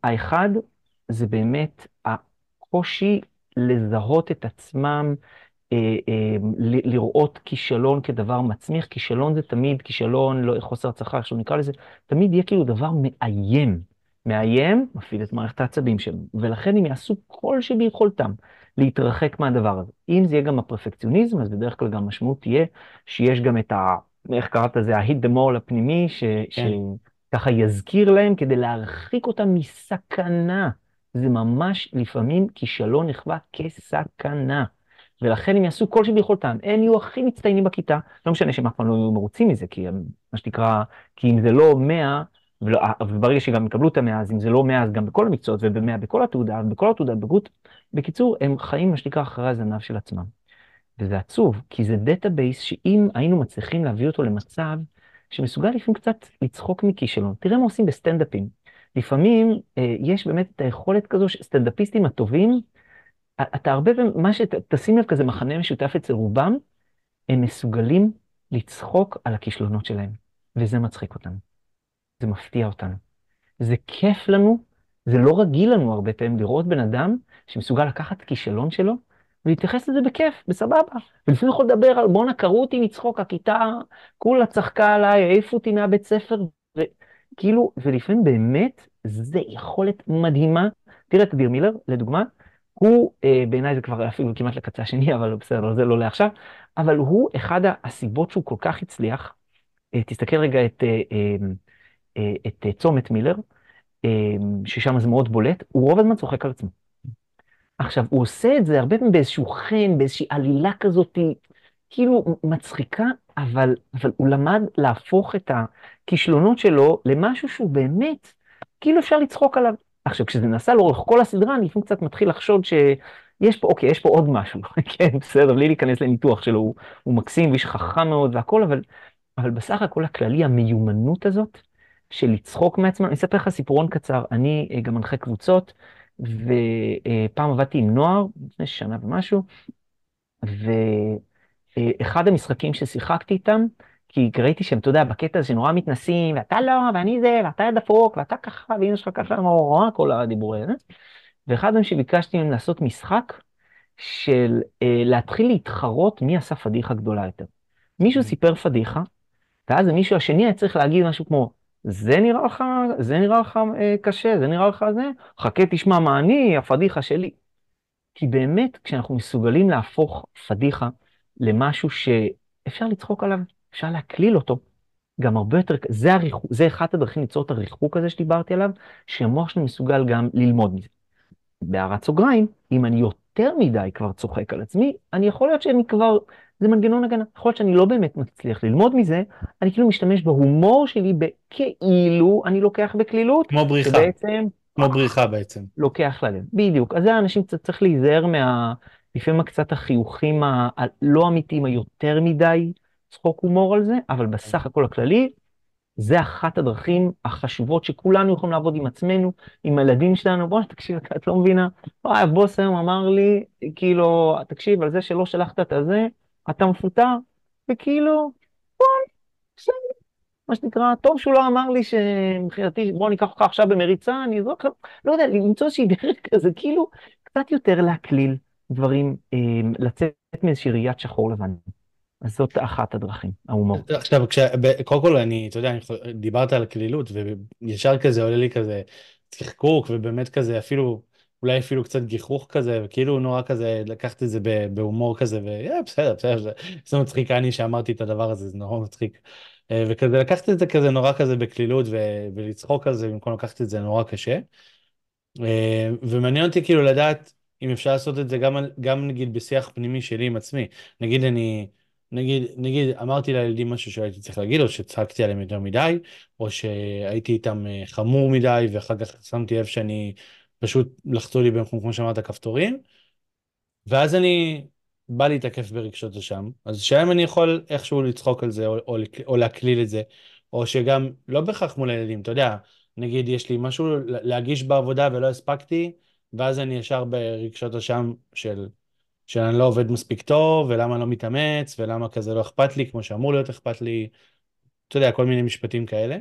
האחד זה באמת הקושי לזהות את עצמם, לראות כישלון כדבר מצמיח, כישלון זה תמיד, כישלון, לא, חוסר הצלחה, איך שלא נקרא לזה, תמיד יהיה כאילו דבר מאיים. מאיים, מפעיל את מערכת העצבים שלנו, ולכן הם יעשו כל שביכולתם להתרחק מהדבר הזה. אם זה יהיה גם הפרפקציוניזם, אז בדרך כלל גם המשמעות תהיה שיש גם את ה... איך קראת לזה? ההיט דה מול הפנימי, ש... כן. שככה יזכיר להם כדי להרחיק אותם מסכנה. זה ממש לפעמים כישלון נחווה כסכנה. ולכן הם יעשו כל שביכולתם, הם יהיו הכי מצטיינים בכיתה, לא משנה שהם אף פעם לא יהיו מרוצים מזה, כי הם, מה שנקרא, כי אם זה לא 100, וברגע שגם יקבלו את המאה, אז אם זה לא מאה, אז גם בכל המקצועות, ובמאה בכל התעודה, ובכל התעודת בגרות. בקיצור, הם חיים, מה שנקרא, אחרי הזנב של עצמם. וזה עצוב, כי זה דאטאבייס שאם היינו מצליחים להביא אותו למצב שמסוגל לפעמים קצת לצחוק מכישלון. תראה מה עושים בסטנדאפים. לפעמים אה, יש באמת את היכולת כזו שסטנדאפיסטים הטובים, אתה הרבה פעמים, מה שתשים לב כזה מחנה משותף אצל רובם, הם מסוגלים לצחוק על הכישלונות שלהם, וזה מצחיק אותנו. זה מפתיע אותנו. זה כיף לנו, זה לא רגיל לנו הרבה פעמים לראות בן אדם שמסוגל לקחת כישלון שלו ולהתייחס לזה בכיף, בסבבה. ולפעמים יכול לדבר על בואנה קראו אותי מצחוק, הכיתה כולה צחקה עליי, העיפו אותי מהבית ספר, וכאילו, ולפעמים באמת זה יכולת מדהימה. תראה את דביר מילר, לדוגמה, הוא, אה, בעיניי זה כבר אפילו כמעט לקצה השני, אבל בסדר, זה לא לעכשיו, אבל הוא אחד הסיבות שהוא כל כך הצליח, אה, תסתכל רגע את אה, אה, אה, את אה, צומת מילר, אה, ששם זה מאוד בולט, הוא רוב הזמן צוחק על עצמו. עכשיו, הוא עושה את זה הרבה פעמים באיזשהו חן, באיזושהי עלילה כזאת, כאילו מצחיקה, אבל, אבל הוא למד להפוך את הכישלונות שלו למשהו שהוא באמת, כאילו אפשר לצחוק עליו. עכשיו, כשזה נעשה לאורך כל הסדרה, אני לפעמים קצת מתחיל לחשוד שיש פה, אוקיי, יש פה עוד משהו, כן, בסדר, בלי להיכנס לניתוח שלו, הוא, הוא מקסים ואיש חכם מאוד והכול, אבל, אבל בסך הכל הכללי, המיומנות הזאת, של לצחוק מעצמם. אני אספר לך סיפורון קצר, אני אה, גם מנחה קבוצות, ופעם עבדתי עם נוער, לפני שנה ומשהו, ואחד אה, המשחקים ששיחקתי איתם, כי ראיתי שהם, אתה יודע, בקטע הזה שנורא מתנסים, ואתה לא, ואני זה, ואתה דפוק, ואתה ככה, ואמא שלך ככה, נורא אה, כל הדיבורי הזה. ואחד מהם שביקשתי מהם לעשות משחק של אה, להתחיל להתחרות מי עשה פדיחה גדולה יותר. מישהו אוקיי. סיפר פדיחה, ואז מישהו השני היה צריך להגיד משהו כמו, זה נראה לך, זה נראה לך אה, קשה, זה נראה לך זה, חכה תשמע מה אני, הפדיחה שלי. כי באמת, כשאנחנו מסוגלים להפוך פדיחה למשהו שאפשר לצחוק עליו, אפשר להקליל אותו, גם הרבה יותר, זה, הריח, זה אחת הדרכים ליצור את הריחוק הזה שדיברתי עליו, שהמוח שלנו מסוגל גם ללמוד מזה. בהערת סוגריים, אם אני יותר מדי כבר צוחק על עצמי, אני יכול להיות שאני כבר זה מנגנון הגנה. יכול להיות שאני לא באמת מצליח ללמוד מזה, אני כאילו משתמש בהומור שלי בכאילו אני לוקח בקלילות. כמו בריחה. שבעצם... כמו בריחה בעצם. לוקח ללב, בדיוק. אז זה האנשים קצת צריך להיזהר מה... לפעמים קצת החיוכים הלא אמיתיים היותר מדי צחוק הומור על זה, אבל בסך הכל הכללי, זה אחת הדרכים החשובות שכולנו יכולים לעבוד עם עצמנו, עם הילדים שלנו. בוא'נה, תקשיב, את לא מבינה. וואי, הבוס היום אמר לי, כאילו, תקשיב, על זה שלא שלחת את הזה, אתה מפוטר, וכאילו, וואי, בסדר, מה שנקרא, טוב שהוא לא אמר לי שמבחינתי, בוא ניקח אותך עכשיו במריצה, אני אזרוק לא לך, לא יודע, למצוא איזושהי דרך כזה, כאילו, קצת יותר להקליל דברים, אה, לצאת מאיזושהי ראיית שחור לבן. אז זאת אחת הדרכים, ההומור. עכשיו, כש... קודם כל, אני, אתה יודע, אני... דיברת על קלילות, וישר כזה עולה לי כזה צחקוק, ובאמת כזה אפילו... אולי אפילו קצת גיחוך כזה, וכאילו נורא כזה, לקחת את זה בהומור כזה, ובסדר, אה, בסדר, בסדר, זה מצחיק אני שאמרתי את הדבר הזה, זה נורא מצחיק. אה, וכזה לקחת את זה כזה נורא כזה בקלילות ו, ולצחוק על זה במקום לקחת את זה נורא קשה. אה, ומעניין אותי כאילו לדעת אם אפשר לעשות את זה גם, גם נגיד בשיח פנימי שלי עם עצמי. נגיד אני, נגיד, נגיד אמרתי לילדים משהו שהייתי צריך להגיד, או שצעקתי עליהם יותר מדי, או שהייתי איתם חמור מדי, ואחר כך שמתי לב שאני פשוט לחצו לי במקום, כמו שאמרת, כפתורים, ואז אני, בא להתעקף ברגשות אשם, אז שאלה אם אני יכול איכשהו לצחוק על זה, או, או, או להקליל את זה, או שגם לא בהכרח מול הילדים, אתה יודע, נגיד יש לי משהו להגיש בעבודה ולא הספקתי, ואז אני ישר ברגשות אשם של, של אני לא עובד מספיק טוב, ולמה לא מתאמץ, ולמה כזה לא אכפת לי, כמו שאמור להיות אכפת לי, אתה יודע, כל מיני משפטים כאלה.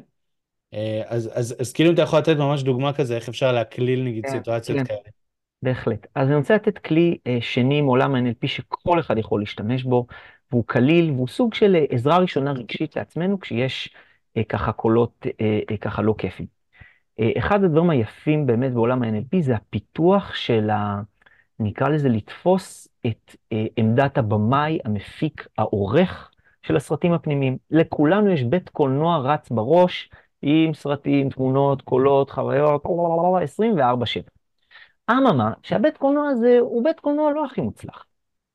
אז, אה, אז, אז אז כאילו אם אתה יכול לתת ממש דוגמה כזה, איך אפשר להקליל נגיד yeah, כן, סיטואציות yeah. כן. כאלה. בהחלט. אז אני רוצה לתת כלי uh, שני מעולם ה-NLP שכל אחד יכול להשתמש בו, והוא קליל, והוא סוג של uh, עזרה ראשונה רגשית לעצמנו כשיש uh, ככה קולות uh, uh, ככה לא כיפים. אחד הדברים היפים באמת בעולם ה-NLP זה הפיתוח של ה... נקרא לזה לתפוס את uh, עמדת הבמאי, המפיק, העורך של הסרטים הפנימיים. לכולנו יש בית קולנוע רץ בראש, עם סרטים, תמונות, קולות, חוויות, 24-7. אממה, שהבית קולנוע הזה הוא בית קולנוע לא הכי מוצלח.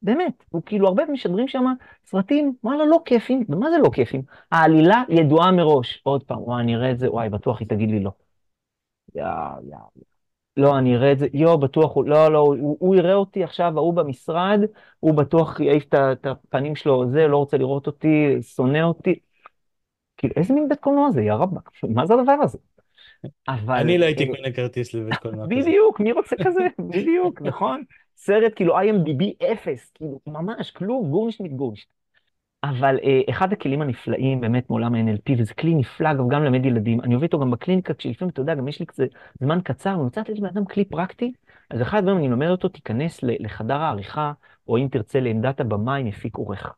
באמת, הוא כאילו הרבה פעמים משדרים שם סרטים, וואלה, לא כיפים. ומה זה לא כיפים? העלילה ידועה מראש. עוד פעם, וואי, אני אראה את זה, וואי, בטוח היא תגיד לי לא. יא, יא, יא. לא, אני אראה את זה, יואו, בטוח, הוא, לא, לא, הוא, הוא יראה אותי עכשיו, ההוא במשרד, הוא בטוח יעיף את הפנים שלו, זה, לא רוצה לראות אותי, שונא אותי. כאילו, איזה מין בית קולנוע זה, יא רבאק, מה זה הדבר הזה? אבל... אני לא הייתי קונה כרטיס לבית קולנוע כזה. בדיוק, מי רוצה כזה? בדיוק, נכון? סרט כאילו IMDb אפס, כאילו, ממש, כלום, גורנישט גורנישט. אבל אה, אחד הכלים הנפלאים באמת מעולם ה-NLP, וזה כלי נפלא אגב גם ללמד ילדים, אני עובד איתו גם בקליניקה, כשלפעמים, אתה יודע, גם יש לי כזה זמן קצר, אני רוצה לתת לבן אדם כלי פרקטי, אז אחד הדברים אני לומד אותו, תיכנס לחדר העריכה, או אם תרצה לעמדת הבמה אם יפיק עורך.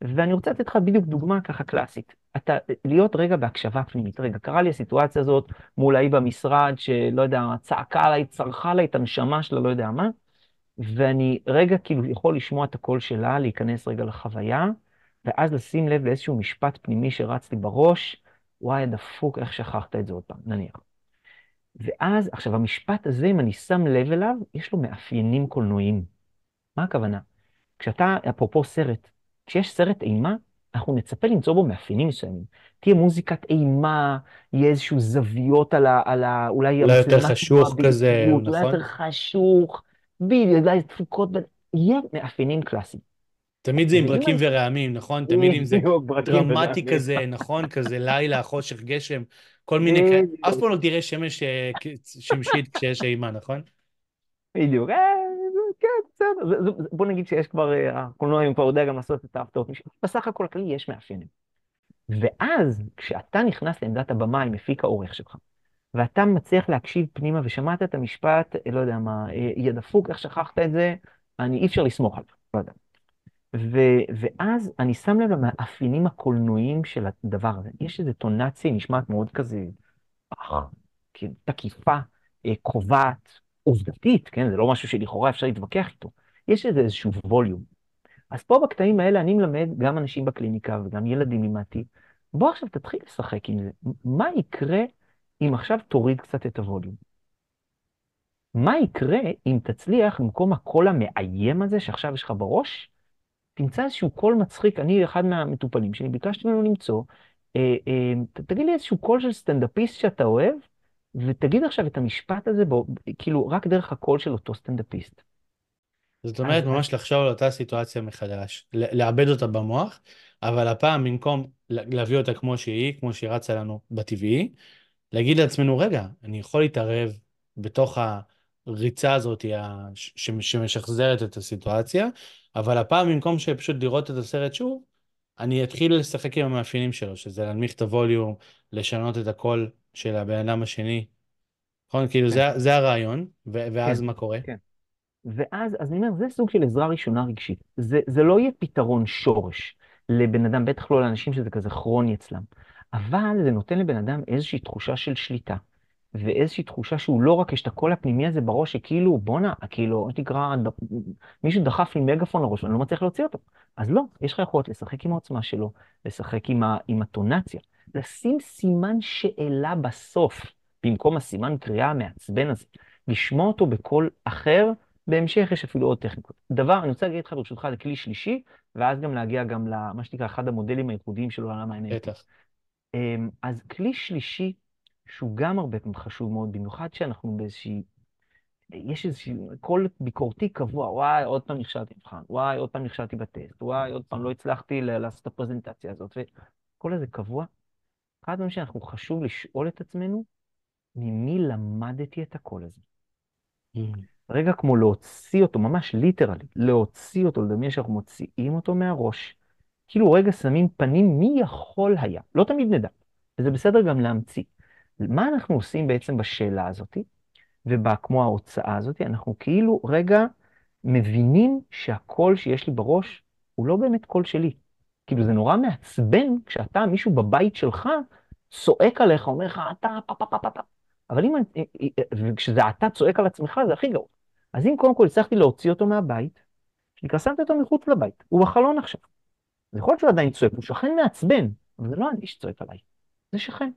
ואני רוצה לתת לך בדיוק דוגמה ככה קלאסית. אתה, להיות רגע בהקשבה פנימית. רגע, קרה לי הסיטואציה הזאת מול ההיא במשרד, שלא יודע, צעקה עליי, צרחה עליי את הנשמה שלה, לא יודע מה, ואני רגע כאילו יכול לשמוע את הקול שלה, להיכנס רגע לחוויה, ואז לשים לב לאיזשהו משפט פנימי שרץ לי בראש, וואי, דפוק, איך שכחת את זה עוד פעם, נניח. ואז, עכשיו, המשפט הזה, אם אני שם לב אליו, יש לו מאפיינים קולנועיים. מה הכוונה? כשאתה, אפרופו סרט, כשיש סרט אימה, אנחנו נצפה למצוא בו מאפיינים מסוימים. תהיה מוזיקת אימה, יהיה איזשהו זוויות על ה... על ה אולי... אולי יותר חשוך כזה, נכון? אולי יותר חשוך, בדיוק, אולי דפיקות... יהיה מאפיינים קלאסיים. תמיד זה עם ברקים לא- ורעמים, נכון? תמיד עם זה דרמטי כזה, נכון? כזה לילה, חושך, גשם, כל מיני כאלה. אף פעם לא תראה שמש אה, שמשית כשיש אימה, נכון? בדיוק. אה, כן, בסדר. בוא נגיד שיש כבר, אה, הקולנוע היום כבר יודע גם לעשות את ההפתעות. בסך הכל הכללי יש מאפיינים. ואז, כשאתה נכנס לעמדת הבמה עם מפיק האורך שלך, ואתה מצליח להקשיב פנימה ושמעת את המשפט, אה, לא יודע מה, אה, יא דפוק, איך שכחת את זה, אני, אי אפשר לסמוך עליו, לא יודע. ו- ואז אני שם לב למאפיינים הקולנועיים של הדבר הזה. יש איזו טונציה נשמעת מאוד כזה, כאילו, תקיפה, קובעת, עובדתית, כן? זה לא משהו שלכאורה אפשר להתווכח איתו. יש איזה איזשהו ווליום. אז פה בקטעים האלה אני מלמד גם אנשים בקליניקה וגם ילדים לימדתי, בוא עכשיו תתחיל לשחק עם זה. מה יקרה אם עכשיו תוריד קצת את הווליום? מה יקרה אם תצליח, במקום הקול המאיים הזה שעכשיו יש לך בראש, תמצא איזשהו קול מצחיק. אני, אחד מהמטופלים שלי, ביקשתי ממנו למצוא, אה, אה, תגיד לי איזשהו קול של סטנדאפיסט שאתה אוהב, ותגיד עכשיו את המשפט הזה, בו, כאילו, רק דרך הקול של אותו סטנדאפיסט. זאת אומרת, אז... ממש לחשוב על אותה סיטואציה מחדש, לעבד אותה במוח, אבל הפעם במקום להביא אותה כמו שהיא, כמו שהיא רצה לנו בטבעי, להגיד לעצמנו, רגע, אני יכול להתערב בתוך הריצה הזאת שמשחזרת את הסיטואציה, אבל הפעם במקום שפשוט לראות את הסרט שוב, אני אתחיל לשחק עם המאפיינים שלו, שזה להנמיך את הווליום, לשנות את הקול של הבן אדם השני. נכון? כאילו זה, זה הרעיון, ו- ואז כן, מה קורה? כן. ואז, אז אני אומר, זה סוג של עזרה ראשונה רגשית. זה, זה לא יהיה פתרון שורש לבן אדם, בטח לא לאנשים שזה כזה כרוני אצלם, אבל זה נותן לבן אדם איזושהי תחושה של שליטה. ואיזושהי תחושה שהוא לא רק יש את הקול הפנימי הזה בראש, שכאילו, בואנה, כאילו, איך נקרא, מישהו דחף לי מגפון לראש ואני לא מצליח להוציא אותו. אז לא, יש לך יכולת לשחק עם העוצמה שלו, לשחק עם, ה, עם הטונציה, לשים סימן שאלה בסוף, במקום הסימן קריאה המעצבן הזה, לשמוע אותו בקול אחר, בהמשך יש אפילו עוד טכניקות. דבר, אני רוצה להגיד לך ברשותך לכלי שלישי, ואז גם להגיע גם למה שנקרא אחד המודלים הייחודיים של עולם ה-NFT. בטח. אמ, אז כלי שלישי, שהוא גם הרבה פעמים חשוב מאוד, במיוחד שאנחנו באיזושהי יש איזשהו, קול ביקורתי קבוע, וואי, עוד פעם נכשלתי במבחן, וואי, עוד פעם נכשלתי בטסט, וואי, עוד פעם לא הצלחתי לעשות את הפרזנטציה הזאת, וכל הזה קבוע. אחד הדברים שאנחנו חשוב לשאול את עצמנו, ממי למדתי את הקול הזה? Mm. רגע כמו להוציא אותו, ממש ליטרלי, להוציא אותו, לדמיין שאנחנו מוציאים אותו מהראש. כאילו רגע שמים פנים מי יכול היה, לא תמיד נדע, וזה בסדר גם להמציא. מה אנחנו עושים בעצם בשאלה הזאתי? ובא כמו ההוצאה הזאת, אנחנו כאילו רגע מבינים שהקול שיש לי בראש הוא לא באמת קול שלי. כאילו זה נורא מעצבן כשאתה, מישהו בבית שלך, צועק עליך, אומר לך, אתה פה פה פה פה פה. אבל אם, אה, אה, אה, וכשזה אתה צועק על עצמך, זה הכי גרוע. אז אם קודם כל הצלחתי להוציא אותו מהבית, שנקרא, שמתי אותו מחוץ לבית, הוא בחלון עכשיו. אז יכול להיות שהוא עדיין צועק, הוא שכן מעצבן, אבל זה לא אני שצועק עליי, זה שכן.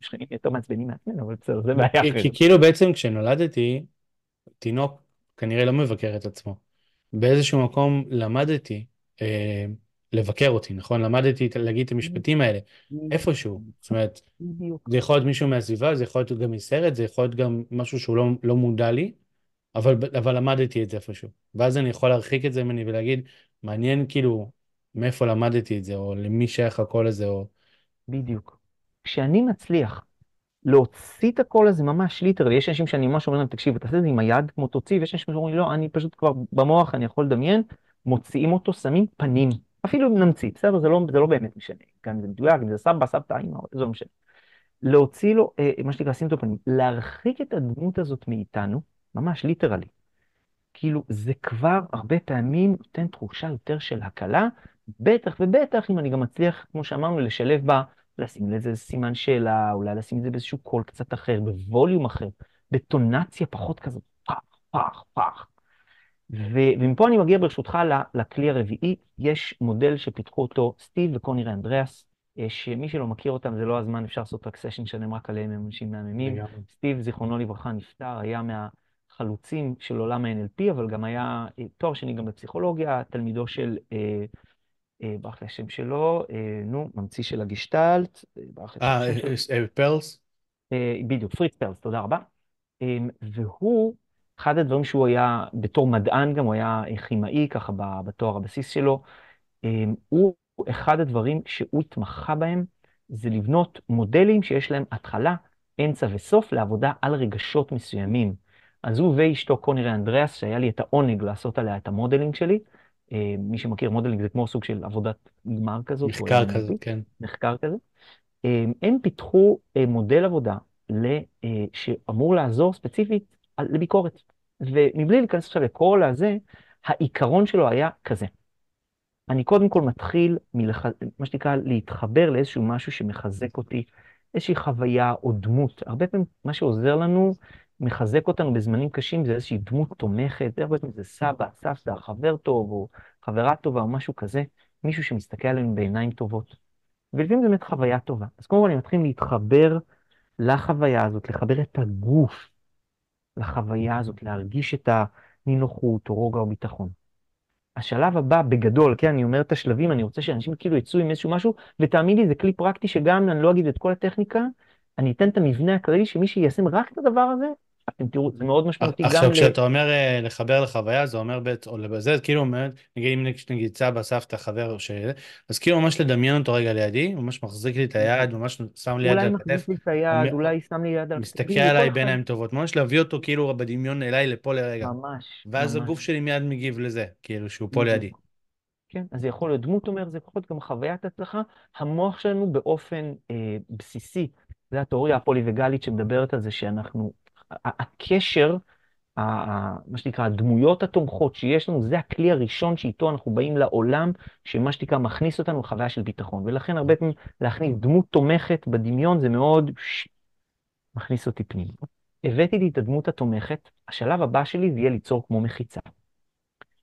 שכנים יותר מעצבנים מעצמנו, אבל בסדר, זה בעיה אחרת. כי כאילו בעצם כשנולדתי, תינוק כנראה לא מבקר את עצמו. באיזשהו מקום למדתי אה, לבקר אותי, נכון? למדתי להגיד את המשפטים האלה, איפשהו. זאת אומרת, זה יכול להיות מישהו מהסביבה, זה יכול להיות גם מסרט, זה יכול להיות גם משהו שהוא לא, לא מודע לי, אבל, אבל למדתי את זה איפשהו. ואז אני יכול להרחיק את זה ממני ולהגיד, מעניין כאילו מאיפה למדתי את זה, או למי שייך הכל הזה, או... בדיוק. כשאני מצליח להוציא את הקול הזה ממש ליטר, ויש אנשים שאני ממש אומר להם, תקשיב, תעשה את זה עם היד כמו תוציא, ויש אנשים שאומרים, לא, אני פשוט כבר במוח, אני יכול לדמיין, מוציאים אותו, שמים פנים, אפילו נמציא, בסדר? זה לא, זה לא באמת משנה, גם אם זה מדויק, אם זה סבא, סבתא, אימא, זה לא משנה. להוציא לו, אה, מה שנקרא, לשים אותו פנים, להרחיק את הדמות הזאת מאיתנו, ממש ליטרלי. כאילו, זה כבר הרבה פעמים נותן תחושה יותר של הקלה, בטח ובטח אם אני גם מצליח, כמו שאמרנו, לשלב בה לשים לזה סימן שאלה, אולי לשים את זה באיזשהו קול קצת אחר, בווליום אחר, בטונציה פחות כזאת, פח, פח, פח. ו- ומפה אני מגיע ברשותך לכלי הרביעי, יש מודל שפיתחו אותו סטיב וקונירי אנדריאס, שמי שלא מכיר אותם זה לא הזמן, אפשר לעשות רק סשן שלם רק עליהם, הם אנשים מהממים. סטיב, זיכרונו לברכה, נפטר, היה מהחלוצים של עולם ה-NLP, אבל גם היה אה, תואר שני גם בפסיכולוגיה, תלמידו של... אה, אה, ברח לי השם שלו, אה, נו, ממציא של הגשטלט. אה, אה פרלס? בדיוק, פריץ פרלס, תודה רבה. אמ, והוא, אחד הדברים שהוא היה, בתור מדען גם, הוא היה כימאי, ככה בתואר הבסיס שלו, אמ, הוא, אחד הדברים שהוא התמחה בהם, זה לבנות מודלים שיש להם התחלה, אמצע וסוף לעבודה על רגשות מסוימים. אז הוא ואשתו קונרי אנדריאס, שהיה לי את העונג לעשות עליה את המודלינג שלי, אה, מי שמכיר מודלינג זה כמו סוג של עבודת גמר כזאת. מחקר כזה, כן. מחקר כזה. אה, הם פיתחו אה, מודל עבודה שאמור לעזור ספציפית לביקורת. ומבלי להיכנס עכשיו לכל הזה, העיקרון שלו היה כזה. אני קודם כל מתחיל, מלח... מה שנקרא, להתחבר לאיזשהו משהו שמחזק אותי, איזושהי חוויה או דמות. הרבה פעמים מה שעוזר לנו מחזק אותנו בזמנים קשים, זה איזושהי דמות תומכת, זה הרבה זה סבא, סבתא, חבר טוב, או חברה טובה, או משהו כזה, מישהו שמסתכל עלינו בעיניים טובות. ולפעמים זה באמת חוויה טובה. אז קודם כל אני מתחיל להתחבר לחוויה הזאת, לחבר את הגוף לחוויה הזאת, להרגיש את הנינוחות, או רוגע, או ביטחון. השלב הבא, בגדול, כן, אני אומר את השלבים, אני רוצה שאנשים כאילו יצאו עם איזשהו משהו, ותאמין לי, זה כלי פרקטי שגם, אני לא אגיד את כל הטכניקה, אני אתן את המבנה הכללי, שמי שיישם רק את הדבר הזה, אתם תראו, זה מאוד משמעותי גם... ל... עכשיו, כשאתה אומר אה, לחבר לחוויה, זה אומר בעצם, או לבזל, כאילו אומר, נגיד אם נגיד סבא, סבתא, חבר, או ש... אז כאילו ממש לדמיין אותו רגע לידי, ממש מחזיק לי את אוקיי. היד, ממש שם לי יד על הכתף. אולי מחזיק לי את היד, אולי שם לי יד על הכתף. מסתכל עליי בעיניים טובות, ממש להביא אותו כאילו בדמיון אליי לפה לרגע. ממש. ואז הגוף שלי מיד מגיב לזה, כאילו שהוא פה לידי. כן, אז זה יכול להיות דמות אומר, זה פחות גם חוויית הצלחה. המוח שלנו באופן אה, בסיסי, זה התיאוריה הפוליווגלית שמדברת על זה שאנחנו הקשר, מה שנקרא, הדמויות התומכות שיש לנו, זה הכלי הראשון שאיתו אנחנו באים לעולם, שמה שנקרא מכניס אותנו לחוויה של ביטחון. ולכן הרבה פעמים להכניס דמות תומכת בדמיון זה מאוד ש... מכניס אותי פנימה. הבאתי לי את הדמות התומכת, השלב הבא שלי זה יהיה ליצור כמו מחיצה.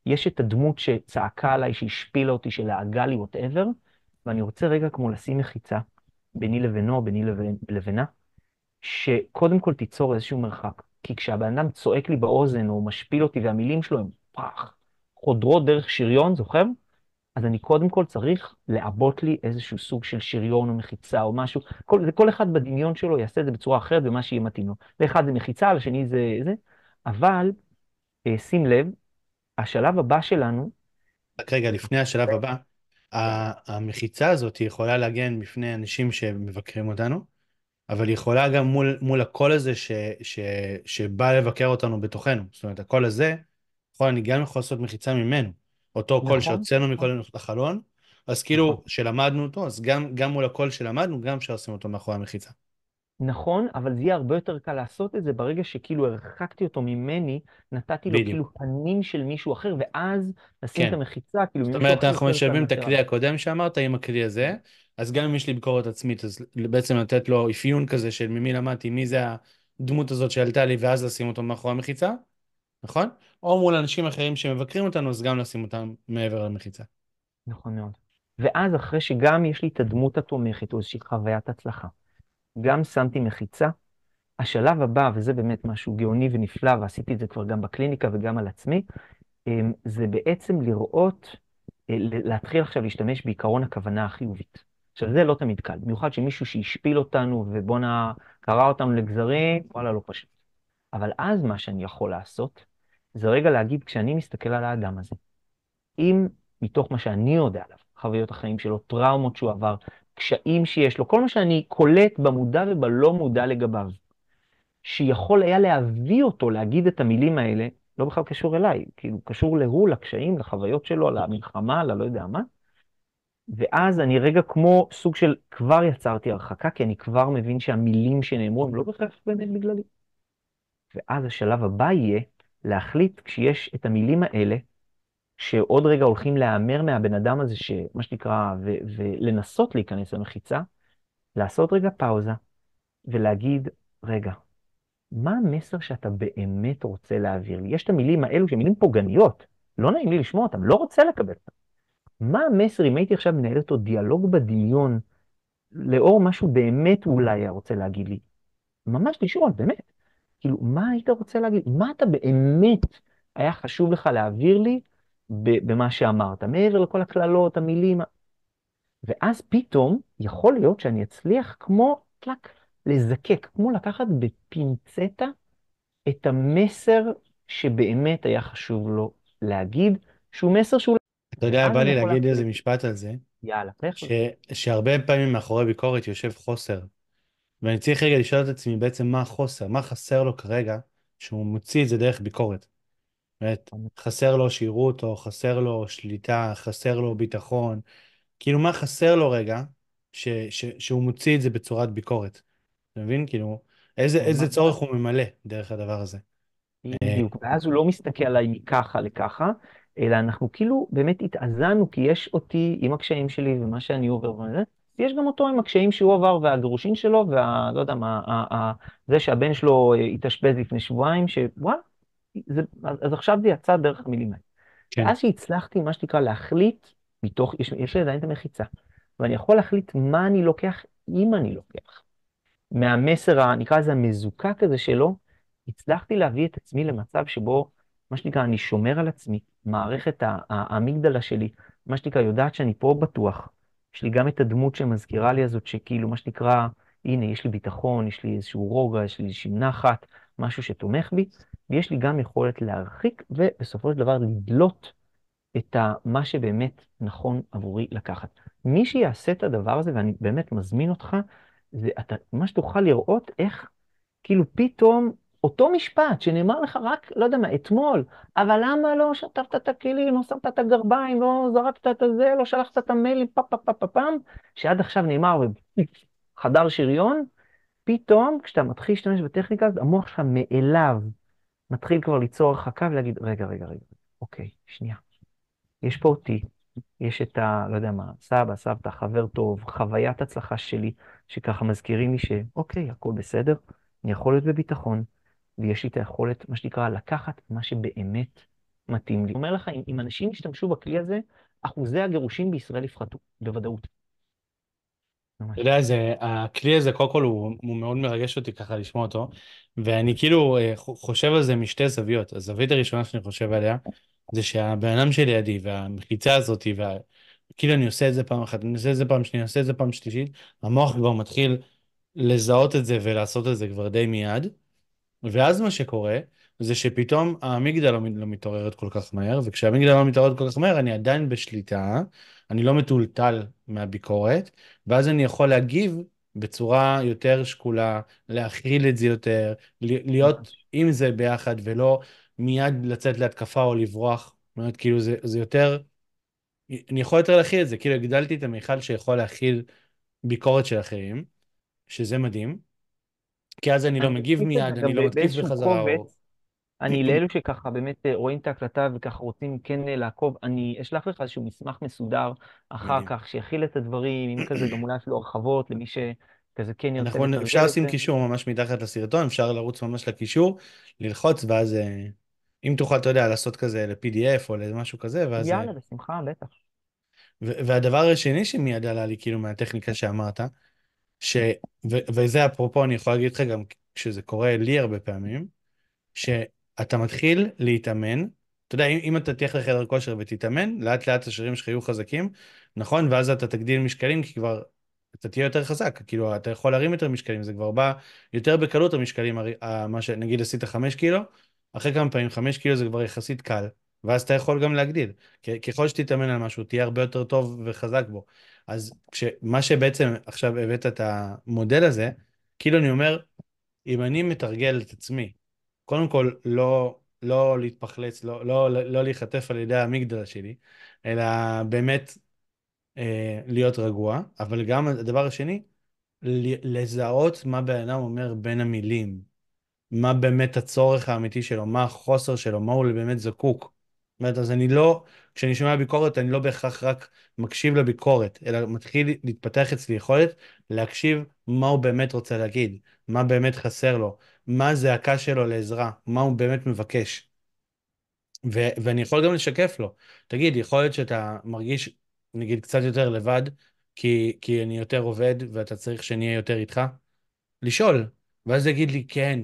יש את הדמות שצעקה עליי, שהשפילה אותי, שלעגה לי, וואטאבר, ואני רוצה רגע כמו לשים מחיצה ביני לבינו, ביני לבינה, שקודם כל תיצור איזשהו מרחק. כי כשהבן אדם צועק לי באוזן, או משפיל אותי, והמילים שלו הם פח, חודרות דרך שריון, זוכר? אז אני קודם כל צריך לעבות לי איזשהו סוג של שריון או מחיצה או משהו. כל, כל אחד בדמיון שלו יעשה את זה בצורה אחרת ומה שיהיה מתאים לו. לאחד זה מחיצה, לשני זה זה. אבל אה, שים לב, השלב הבא שלנו... רק רגע, לפני השלב הבא, המחיצה הזאת יכולה להגן בפני אנשים שמבקרים אותנו, אבל היא יכולה גם מול, מול הקול הזה ש, ש, שבא לבקר אותנו בתוכנו. זאת אומרת, הקול הזה, יכול, נכון, אני גם יכול לעשות מחיצה ממנו. אותו נכון. קול שהוצאנו מכל נכון. החלון, אז כאילו, נכון. שלמדנו אותו, אז גם, גם מול הקול שלמדנו, גם אפשר לשים אותו מאחורי המחיצה. נכון, אבל זה יהיה הרבה יותר קל לעשות את זה ברגע שכאילו הרחקתי אותו ממני, נתתי לו בדיוק. כאילו פנים של מישהו אחר, ואז נשים כן. את המחיצה, כאילו... זאת אומרת, אנחנו משלבים את הכלי הקודם שאמרת עם הכלי הזה, אז גם אם יש לי ביקורת עצמית, אז בעצם לתת לו אפיון כזה של ממי למדתי, מי זה הדמות הזאת שעלתה לי, ואז לשים אותו מאחורי המחיצה, נכון? או מול אנשים אחרים שמבקרים אותנו, אז גם לשים אותם מעבר למחיצה. נכון מאוד. ואז אחרי שגם יש לי את הדמות התומכת או איזושהי חוויית הצלחה, גם שמתי מחיצה, השלב הבא, וזה באמת משהו גאוני ונפלא, ועשיתי את זה כבר גם בקליניקה וגם על עצמי, אמ, זה בעצם לראות, אה, להתחיל עכשיו להשתמש בעיקרון הכוונה החיובית. עכשיו, זה לא תמיד קל, במיוחד שמישהו שהשפיל אותנו ובואנה קרע אותנו לגזרים, וואלה, לא פשוט. אבל אז מה שאני יכול לעשות, זה רגע להגיד, כשאני מסתכל על האדם הזה, אם מתוך מה שאני יודע עליו, חוויות החיים שלו, טראומות שהוא עבר, קשיים שיש לו, כל מה שאני קולט במודע ובלא מודע לגביו, שיכול היה להביא אותו להגיד את המילים האלה, לא בכלל קשור אליי, כאילו, קשור להוא, לקשיים, לחוויות שלו, למלחמה, ללא יודע מה, ואז אני רגע כמו סוג של כבר יצרתי הרחקה, כי אני כבר מבין שהמילים שנאמרו הם לא בהכרח באמת בגללי. ואז השלב הבא יהיה להחליט כשיש את המילים האלה, שעוד רגע הולכים להיאמר מהבן אדם הזה, שמה שנקרא, ו- ולנסות להיכנס למחיצה, לעשות רגע פאוזה ולהגיד, רגע, מה המסר שאתה באמת רוצה להעביר לי? יש את המילים האלו שהן מילים פוגעניות, לא נעים לי לשמוע אותן, לא רוצה לקבל אותן. מה המסר, אם הייתי עכשיו מנהל אותו דיאלוג בדמיון, לאור מה שהוא באמת אולי היה רוצה להגיד לי? ממש לשאול, באמת. כאילו, מה היית רוצה להגיד? מה אתה באמת היה חשוב לך להעביר לי במה שאמרת? מעבר לכל הקללות, המילים. ואז פתאום, יכול להיות שאני אצליח כמו, טלק, לזקק, כמו לקחת בפינצטה את המסר שבאמת היה חשוב לו להגיד, שהוא מסר שהוא... אתה יודע, בא לי להגיד איזה משפט על זה, יאללה, ש... שהרבה פעמים מאחורי ביקורת יושב חוסר. ואני צריך רגע לשאול את עצמי בעצם מה החוסר, מה חסר לו כרגע שהוא מוציא את זה דרך ביקורת. באמת, חסר לו שיראו אותו, חסר לו שליטה, חסר לו ביטחון. כאילו, מה חסר לו רגע ש... ש... שהוא מוציא את זה בצורת ביקורת? אתה מבין? כאילו, איזה, איזה צורך הוא ממלא דרך הדבר הזה. בדיוק, ואז הוא לא מסתכל עליי מככה לככה, אלא אנחנו כאילו באמת התאזנו, כי יש אותי עם הקשיים שלי ומה שאני עובר וזה, ויש גם אותו עם הקשיים שהוא עבר והגירושין שלו, והלא יודע מה, ה, ה, ה, זה שהבן שלו אה, התאשפז לפני שבועיים, שוואלה, אז, אז עכשיו זה יצא דרך מילימטר. כן. אז שהצלחתי, מה שנקרא, להחליט מתוך, יש, יש לי עדיין את המחיצה, ואני יכול להחליט מה אני לוקח, אם אני לוקח. מהמסר, נקרא לזה המזוקק הזה שלו, הצלחתי להביא את עצמי למצב שבו, מה שנקרא, אני שומר על עצמי, מערכת האמיגדלה שלי, מה שנקרא, יודעת שאני פה בטוח. יש לי גם את הדמות שמזכירה לי הזאת, שכאילו, מה שנקרא, הנה, יש לי ביטחון, יש לי איזשהו רוגע, יש לי איזושהי נחת, משהו שתומך בי, ויש לי גם יכולת להרחיק, ובסופו של דבר לדלות את מה שבאמת נכון עבורי לקחת. מי שיעשה את הדבר הזה, ואני באמת מזמין אותך, זה אתה, מה שתוכל לראות איך, כאילו פתאום אותו משפט שנאמר לך רק, לא יודע מה, אתמול, אבל למה לא שטפת את הכלים, לא שמת את הגרביים, לא זרקת את הזה, לא שלחת את המיילים, פאפ פאפ פאפ פאפ, שעד עכשיו נאמר בחדר שריון, פתאום כשאתה מתחיל להשתמש בטכניקה הזאת, המוח שלך מאליו מתחיל כבר ליצור הרחקה ולהגיד, רגע, רגע, רגע, אוקיי, שנייה. יש פה אותי, יש את ה, לא יודע מה, סבא, סבתא, חבר טוב, חוויית הצלחה שלי, שככה מזכירים לי שאוקיי, הכל בסדר, אני יכול להיות בביטחון, ויש לי את היכולת, מה שנקרא, לקחת מה שבאמת מתאים לי. אני אומר לך, אם, אם אנשים ישתמשו בכלי הזה, אחוזי הגירושים בישראל יפחתו, בוודאות. אתה יודע, זה, הכלי הזה, קודם כל, הוא, הוא מאוד מרגש אותי ככה לשמוע אותו, ואני כאילו אה, חושב על זה משתי זוויות. הזווית הראשונה שאני חושב עליה, זה שהבן אדם שלידי, והמחיצה הזאת, וה... כאילו אני עושה את זה פעם אחת, אני עושה את זה פעם שנייה, אני עושה את זה פעם שלישית, המוח כבר מתחיל לזהות את זה ולעשות את זה כבר די מיד. ואז מה שקורה, זה שפתאום האמיגדלה לא, לא מתעוררת כל כך מהר, וכשהאמיגדלה לא מתעוררת כל כך מהר, אני עדיין בשליטה, אני לא מטולטל מהביקורת, ואז אני יכול להגיב בצורה יותר שקולה, להכיל את זה יותר, להיות עם זה ביחד, ולא מיד לצאת להתקפה או לברוח. זאת אומרת, כאילו זה, זה יותר, אני יכול יותר להכיל את זה, כאילו הגדלתי את המיכל שיכול להכיל ביקורת של אחרים, שזה מדהים. כי אז אני לא מגיב מיד, אני לא מתקיף בחזרה. אני כן. לאלו שככה באמת אה, רואים את ההקלטה וככה רוצים כן אה, לעקוב, אני אשלח לך איזשהו מסמך מסודר אחר כך, שיכיל את הדברים, אם כזה גם אולי אפילו הרחבות למי שכזה כן ירצה. נכון, אפשר לשים קישור ממש מתחת לסרטון, אפשר לרוץ ממש לקישור, ללחוץ, ואז אה, אם תוכל, אתה יודע, לעשות כזה ל-PDF או למשהו כזה, ואז... יאללה, בשמחה, בטח. והדבר השני שמיד עלה לי, כאילו, מהטכניקה שאמרת, ש... ו... וזה אפרופו, אני יכול להגיד לך גם כשזה קורה לי הרבה פעמים, שאתה מתחיל להתאמן, אתה יודע, אם, אם אתה תלך לחדר כושר ותתאמן, לאט לאט השרירים שלך יהיו חזקים, נכון? ואז אתה תגדיל משקלים, כי כבר אתה תהיה יותר חזק, כאילו אתה יכול להרים יותר משקלים, זה כבר בא יותר בקלות המשקלים, מה שנגיד עשית חמש קילו, אחרי כמה פעמים חמש קילו זה כבר יחסית קל, ואז אתה יכול גם להגדיל. ככל שתתאמן על משהו, תהיה הרבה יותר טוב וחזק בו. אז מה שבעצם עכשיו הבאת את המודל הזה, כאילו אני אומר, אם אני מתרגל את עצמי, קודם כל לא, לא להתפחלץ, לא, לא, לא להיחטף על ידי האמיגדלה שלי, אלא באמת אה, להיות רגוע, אבל גם הדבר השני, לזהות מה בן אדם אומר בין המילים, מה באמת הצורך האמיתי שלו, מה החוסר שלו, מה הוא באמת זקוק. אומרת, אז אני לא, כשאני שומע ביקורת, אני לא בהכרח רק מקשיב לביקורת, אלא מתחיל להתפתח אצלי יכולת להקשיב מה הוא באמת רוצה להגיד, מה באמת חסר לו, מה הזעקה שלו לעזרה, מה הוא באמת מבקש. ו- ואני יכול גם לשקף לו. תגיד, יכול להיות שאתה מרגיש, נגיד, קצת יותר לבד, כי, כי אני יותר עובד ואתה צריך שנהיה יותר איתך? לשאול. ואז יגיד לי, כן,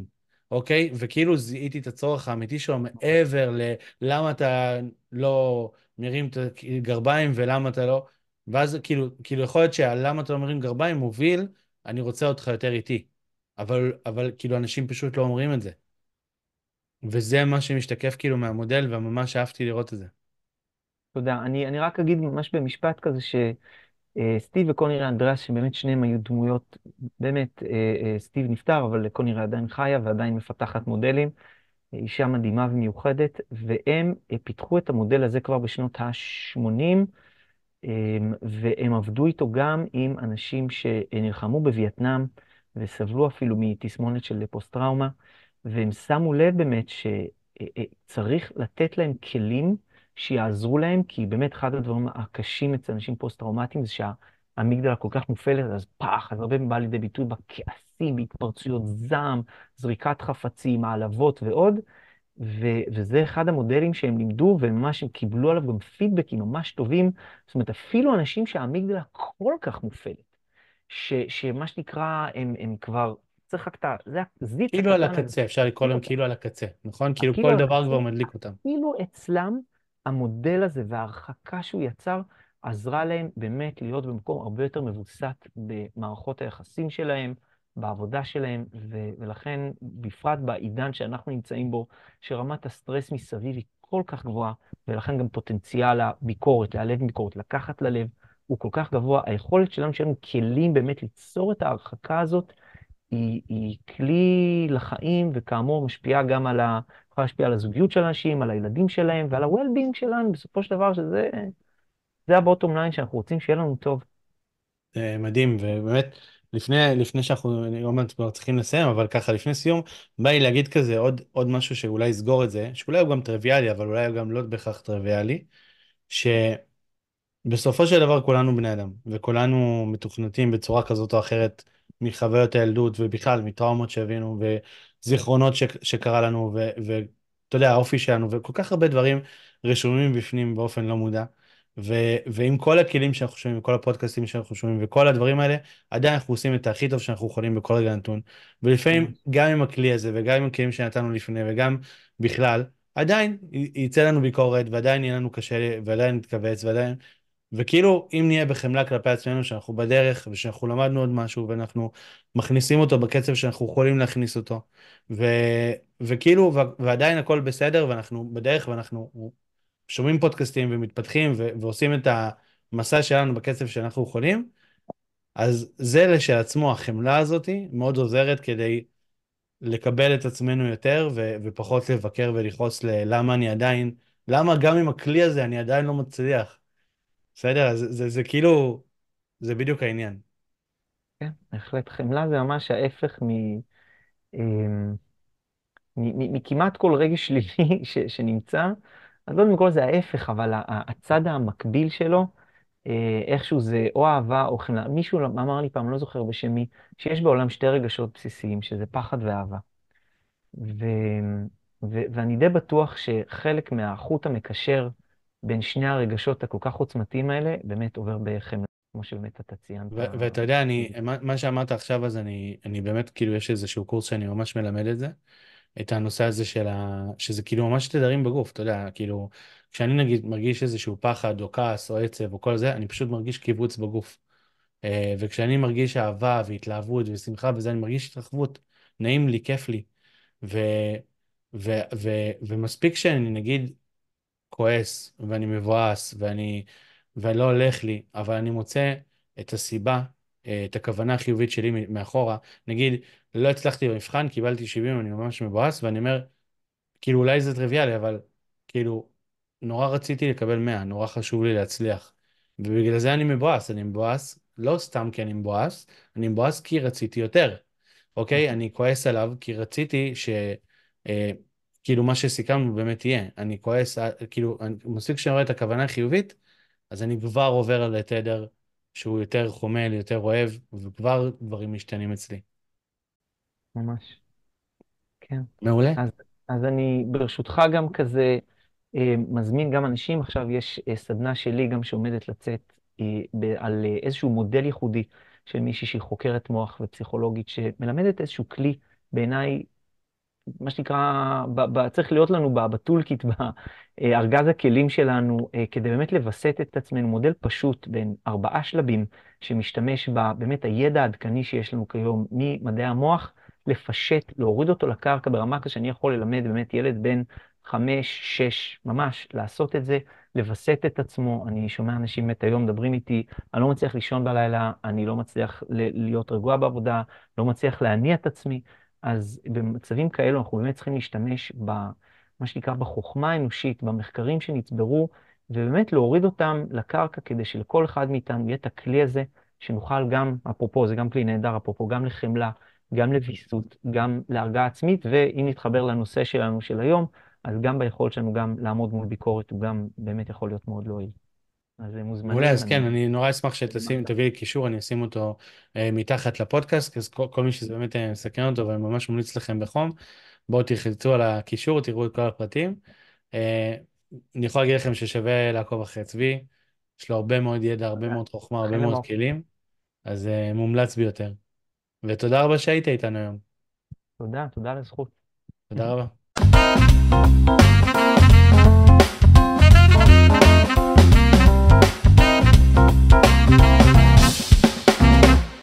אוקיי? וכאילו זיהיתי את הצורך האמיתי שלו מעבר ללמה אתה לא מרים את הגרביים ולמה אתה לא... ואז כאילו, כאילו יכול להיות שהלמה אתה לא מרים גרביים מוביל, אני רוצה אותך יותר איתי. אבל, אבל כאילו אנשים פשוט לא אומרים את זה. וזה מה שמשתקף כאילו מהמודל, וממש אהבתי לראות את זה. תודה. אני, אני רק אגיד ממש במשפט כזה, ש... אה, סטיב וקוני אנדרס, שבאמת שניהם היו דמויות, באמת, אה, אה, סטיב נפטר, אבל קוני עדיין חיה ועדיין מפתחת מודלים. אישה מדהימה ומיוחדת, והם פיתחו את המודל הזה כבר בשנות ה-80, והם עבדו איתו גם עם אנשים שנלחמו בווייטנאם וסבלו אפילו מתסמונת של פוסט-טראומה, והם שמו לב באמת שצריך לתת להם כלים שיעזרו להם, כי באמת אחד הדברים הקשים אצל אנשים פוסט-טראומטיים זה שהאמיגדלה כל כך מופעלת, אז פח, אז הרבה פעמים בא לידי ביטוי בכעסים, בהתפרצויות זעם, זריקת חפצים, העלבות ועוד. ו- וזה אחד המודלים שהם לימדו, וממש הם קיבלו עליו גם פידבקים ממש טובים. זאת אומרת, אפילו אנשים שהאמיגדלה כל כך מופעלת, ש- שמה שנקרא, הם, הם כבר, צריך רק את ה... זה הזיץ. כאילו על הקצה, אפשר לקרוא להם כאילו על הקצה, נכון? כאילו כל דבר כבר מדליק אותם. אפילו אצלם המודל הזה וההרחקה שהוא יצר עזרה להם באמת להיות במקום הרבה יותר מבוסת במערכות היחסים שלהם, בעבודה שלהם, ו- ולכן בפרט בעידן שאנחנו נמצאים בו, שרמת הסטרס מסביב היא כל כך גבוהה, ולכן גם פוטנציאל הביקורת, להעלב ביקורת, לקחת ללב, הוא כל כך גבוה. היכולת שלנו, שיהיה לנו כלים באמת ליצור את ההרחקה הזאת, היא, היא כלי לחיים, וכאמור משפיעה גם על ה, יכולה להשפיע על הזוגיות של אנשים, על הילדים שלהם ועל ה-well-being שלנו, בסופו של דבר שזה זה ה-bottom line שאנחנו רוצים שיהיה לנו טוב. אה, מדהים, ובאמת, לפני, לפני שאנחנו עוד מעט כבר צריכים לסיים, אבל ככה, לפני סיום, בא לי להגיד כזה עוד, עוד משהו שאולי יסגור את זה, שאולי הוא גם טריוויאלי, אבל אולי הוא גם לא בהכרח טריוויאלי, שבסופו של דבר כולנו בני אדם, וכולנו מתוכנתים בצורה כזאת או אחרת מחוויות הילדות, ובכלל מטראומות שהבינו, זיכרונות ש, שקרה לנו, ואתה יודע, האופי שלנו, וכל כך הרבה דברים רשומים בפנים באופן לא מודע. ו- ועם כל הכלים שאנחנו שומעים, וכל הפודקאסטים שאנחנו שומעים, וכל הדברים האלה, עדיין אנחנו עושים את הכי טוב שאנחנו יכולים בכל רגע נתון. ולפעמים, mm-hmm. גם עם הכלי הזה, וגם עם הכלים שנתנו לפני, וגם בכלל, עדיין י- יצא לנו ביקורת, ועדיין יהיה לנו קשה, ועדיין נתכווץ, ועדיין וכאילו, אם נהיה בחמלה כלפי עצמנו, שאנחנו בדרך, ושאנחנו למדנו עוד משהו, ואנחנו מכניסים אותו בקצב שאנחנו יכולים להכניס אותו, ו, וכאילו, ו, ועדיין הכל בסדר, ואנחנו בדרך, ואנחנו שומעים פודקאסטים ומתפתחים, ו, ועושים את המסע שלנו בקצב שאנחנו יכולים, אז זה לשעצמו, החמלה הזאתי, מאוד עוזרת כדי לקבל את עצמנו יותר, ו, ופחות לבקר ולכעוס ללמה אני עדיין, למה גם עם הכלי הזה אני עדיין לא מצליח. בסדר? זה, זה, זה כאילו, זה בדיוק העניין. כן, בהחלט. חמלה זה ממש ההפך מ... אמ, מ- מ- מכמעט כל רגש שלילי ש- שנמצא, אז לא יודע אם לקרוא ההפך, אבל הצד המקביל שלו, אה, איכשהו זה או אהבה או חמלה. מישהו לא, אמר לי פעם, לא זוכר בשם מי, שיש בעולם שתי רגשות בסיסיים, שזה פחד ואהבה. ו- ו- ואני די בטוח שחלק מהחוט המקשר בין שני הרגשות הכל כך עוצמתיים האלה, באמת עובר בחמלה, כמו שבאמת אתה ציינת. ואתה יודע, אני, מה, מה שאמרת עכשיו, אז אני, אני באמת, כאילו, יש איזשהו קורס שאני ממש מלמד את זה, את הנושא הזה של ה... שזה כאילו ממש תדרים בגוף, אתה יודע, כאילו, כשאני נגיד מרגיש איזשהו פחד, או כעס, או עצב, או כל זה, אני פשוט מרגיש קיבוץ בגוף. אה, וכשאני מרגיש אהבה, והתלהבות, ושמחה, וזה, אני מרגיש התרחבות. נעים לי, כיף לי. ו... ו... ו... ומספיק שאני, נגיד, כועס, ואני מבואס, ואני, ולא הולך לי, אבל אני מוצא את הסיבה, אה, את הכוונה החיובית שלי מאחורה. נגיד, לא הצלחתי במבחן, קיבלתי 70, אני ממש מבואס, ואני אומר, כאילו, אולי זה טריוויאלי, אבל כאילו, נורא רציתי לקבל 100, נורא חשוב לי להצליח. ובגלל זה אני מבואס, אני מבואס לא סתם כי אני מבואס, אני מבואס כי רציתי יותר, אוקיי? אוקיי. אני כועס עליו כי רציתי ש... אה, כאילו מה שסיכמנו באמת יהיה. אני כועס, אה, כאילו, אני, מספיק שאני רואה את הכוונה החיובית, אז אני כבר עובר על התדר שהוא יותר חומל, יותר אוהב, וכבר דברים משתנים אצלי. ממש. כן. מעולה. אז, אז אני ברשותך גם כזה אה, מזמין גם אנשים, עכשיו יש אה, סדנה שלי גם שעומדת לצאת אה, ב, על אה, איזשהו מודל ייחודי של מישהי שהיא חוקרת מוח ופסיכולוגית, שמלמדת איזשהו כלי, בעיניי מה שנקרא, ב, ב, צריך להיות לנו בטולקיט, בארגז אה, הכלים שלנו, אה, כדי באמת לווסת את עצמנו, מודל פשוט בין ארבעה שלבים, שמשתמש באמת הידע העדכני שיש לנו כיום ממדעי המוח, לפשט, להוריד אותו לקרקע ברמה כזו שאני יכול ללמד באמת ילד בן חמש, שש, ממש, לעשות את זה, לווסת את עצמו. אני שומע אנשים מת היום, מדברים איתי, אני לא מצליח לישון בלילה, אני לא מצליח להיות רגוע בעבודה, לא מצליח להניע את עצמי. אז במצבים כאלו אנחנו באמת צריכים להשתמש במה שנקרא בחוכמה האנושית, במחקרים שנצברו, ובאמת להוריד אותם לקרקע כדי שלכל אחד מאיתנו יהיה את הכלי הזה, שנוכל גם, אפרופו, זה גם כלי נהדר, אפרופו, גם לחמלה, גם לוויסות, גם להרגעה עצמית, ואם נתחבר לנושא שלנו של היום, אז גם ביכולת שלנו גם לעמוד מול ביקורת, הוא גם באמת יכול להיות מאוד לא יעיל. אז הם מוזמנים. אולי, אז כן, אני נורא אשמח שתשים, תביא לי קישור, אני אשים אותו אה, מתחת לפודקאסט, אז כל, מי שזה באמת אה, מסכן אותו, ואני ממש ממליץ לכם בחום, בואו תחלצו על הקישור, תראו את כל הפרטים. אה, אני יכול להגיד לכם ששווה לעקוב אחרי צבי, יש לו הרבה מאוד ידע, הרבה מאוד חוכמה, הרבה מאוד כלים, אז מומלץ ביותר. ותודה רבה שהיית איתנו היום. תודה, תודה על הזכות. תודה רבה. thank you Thank you.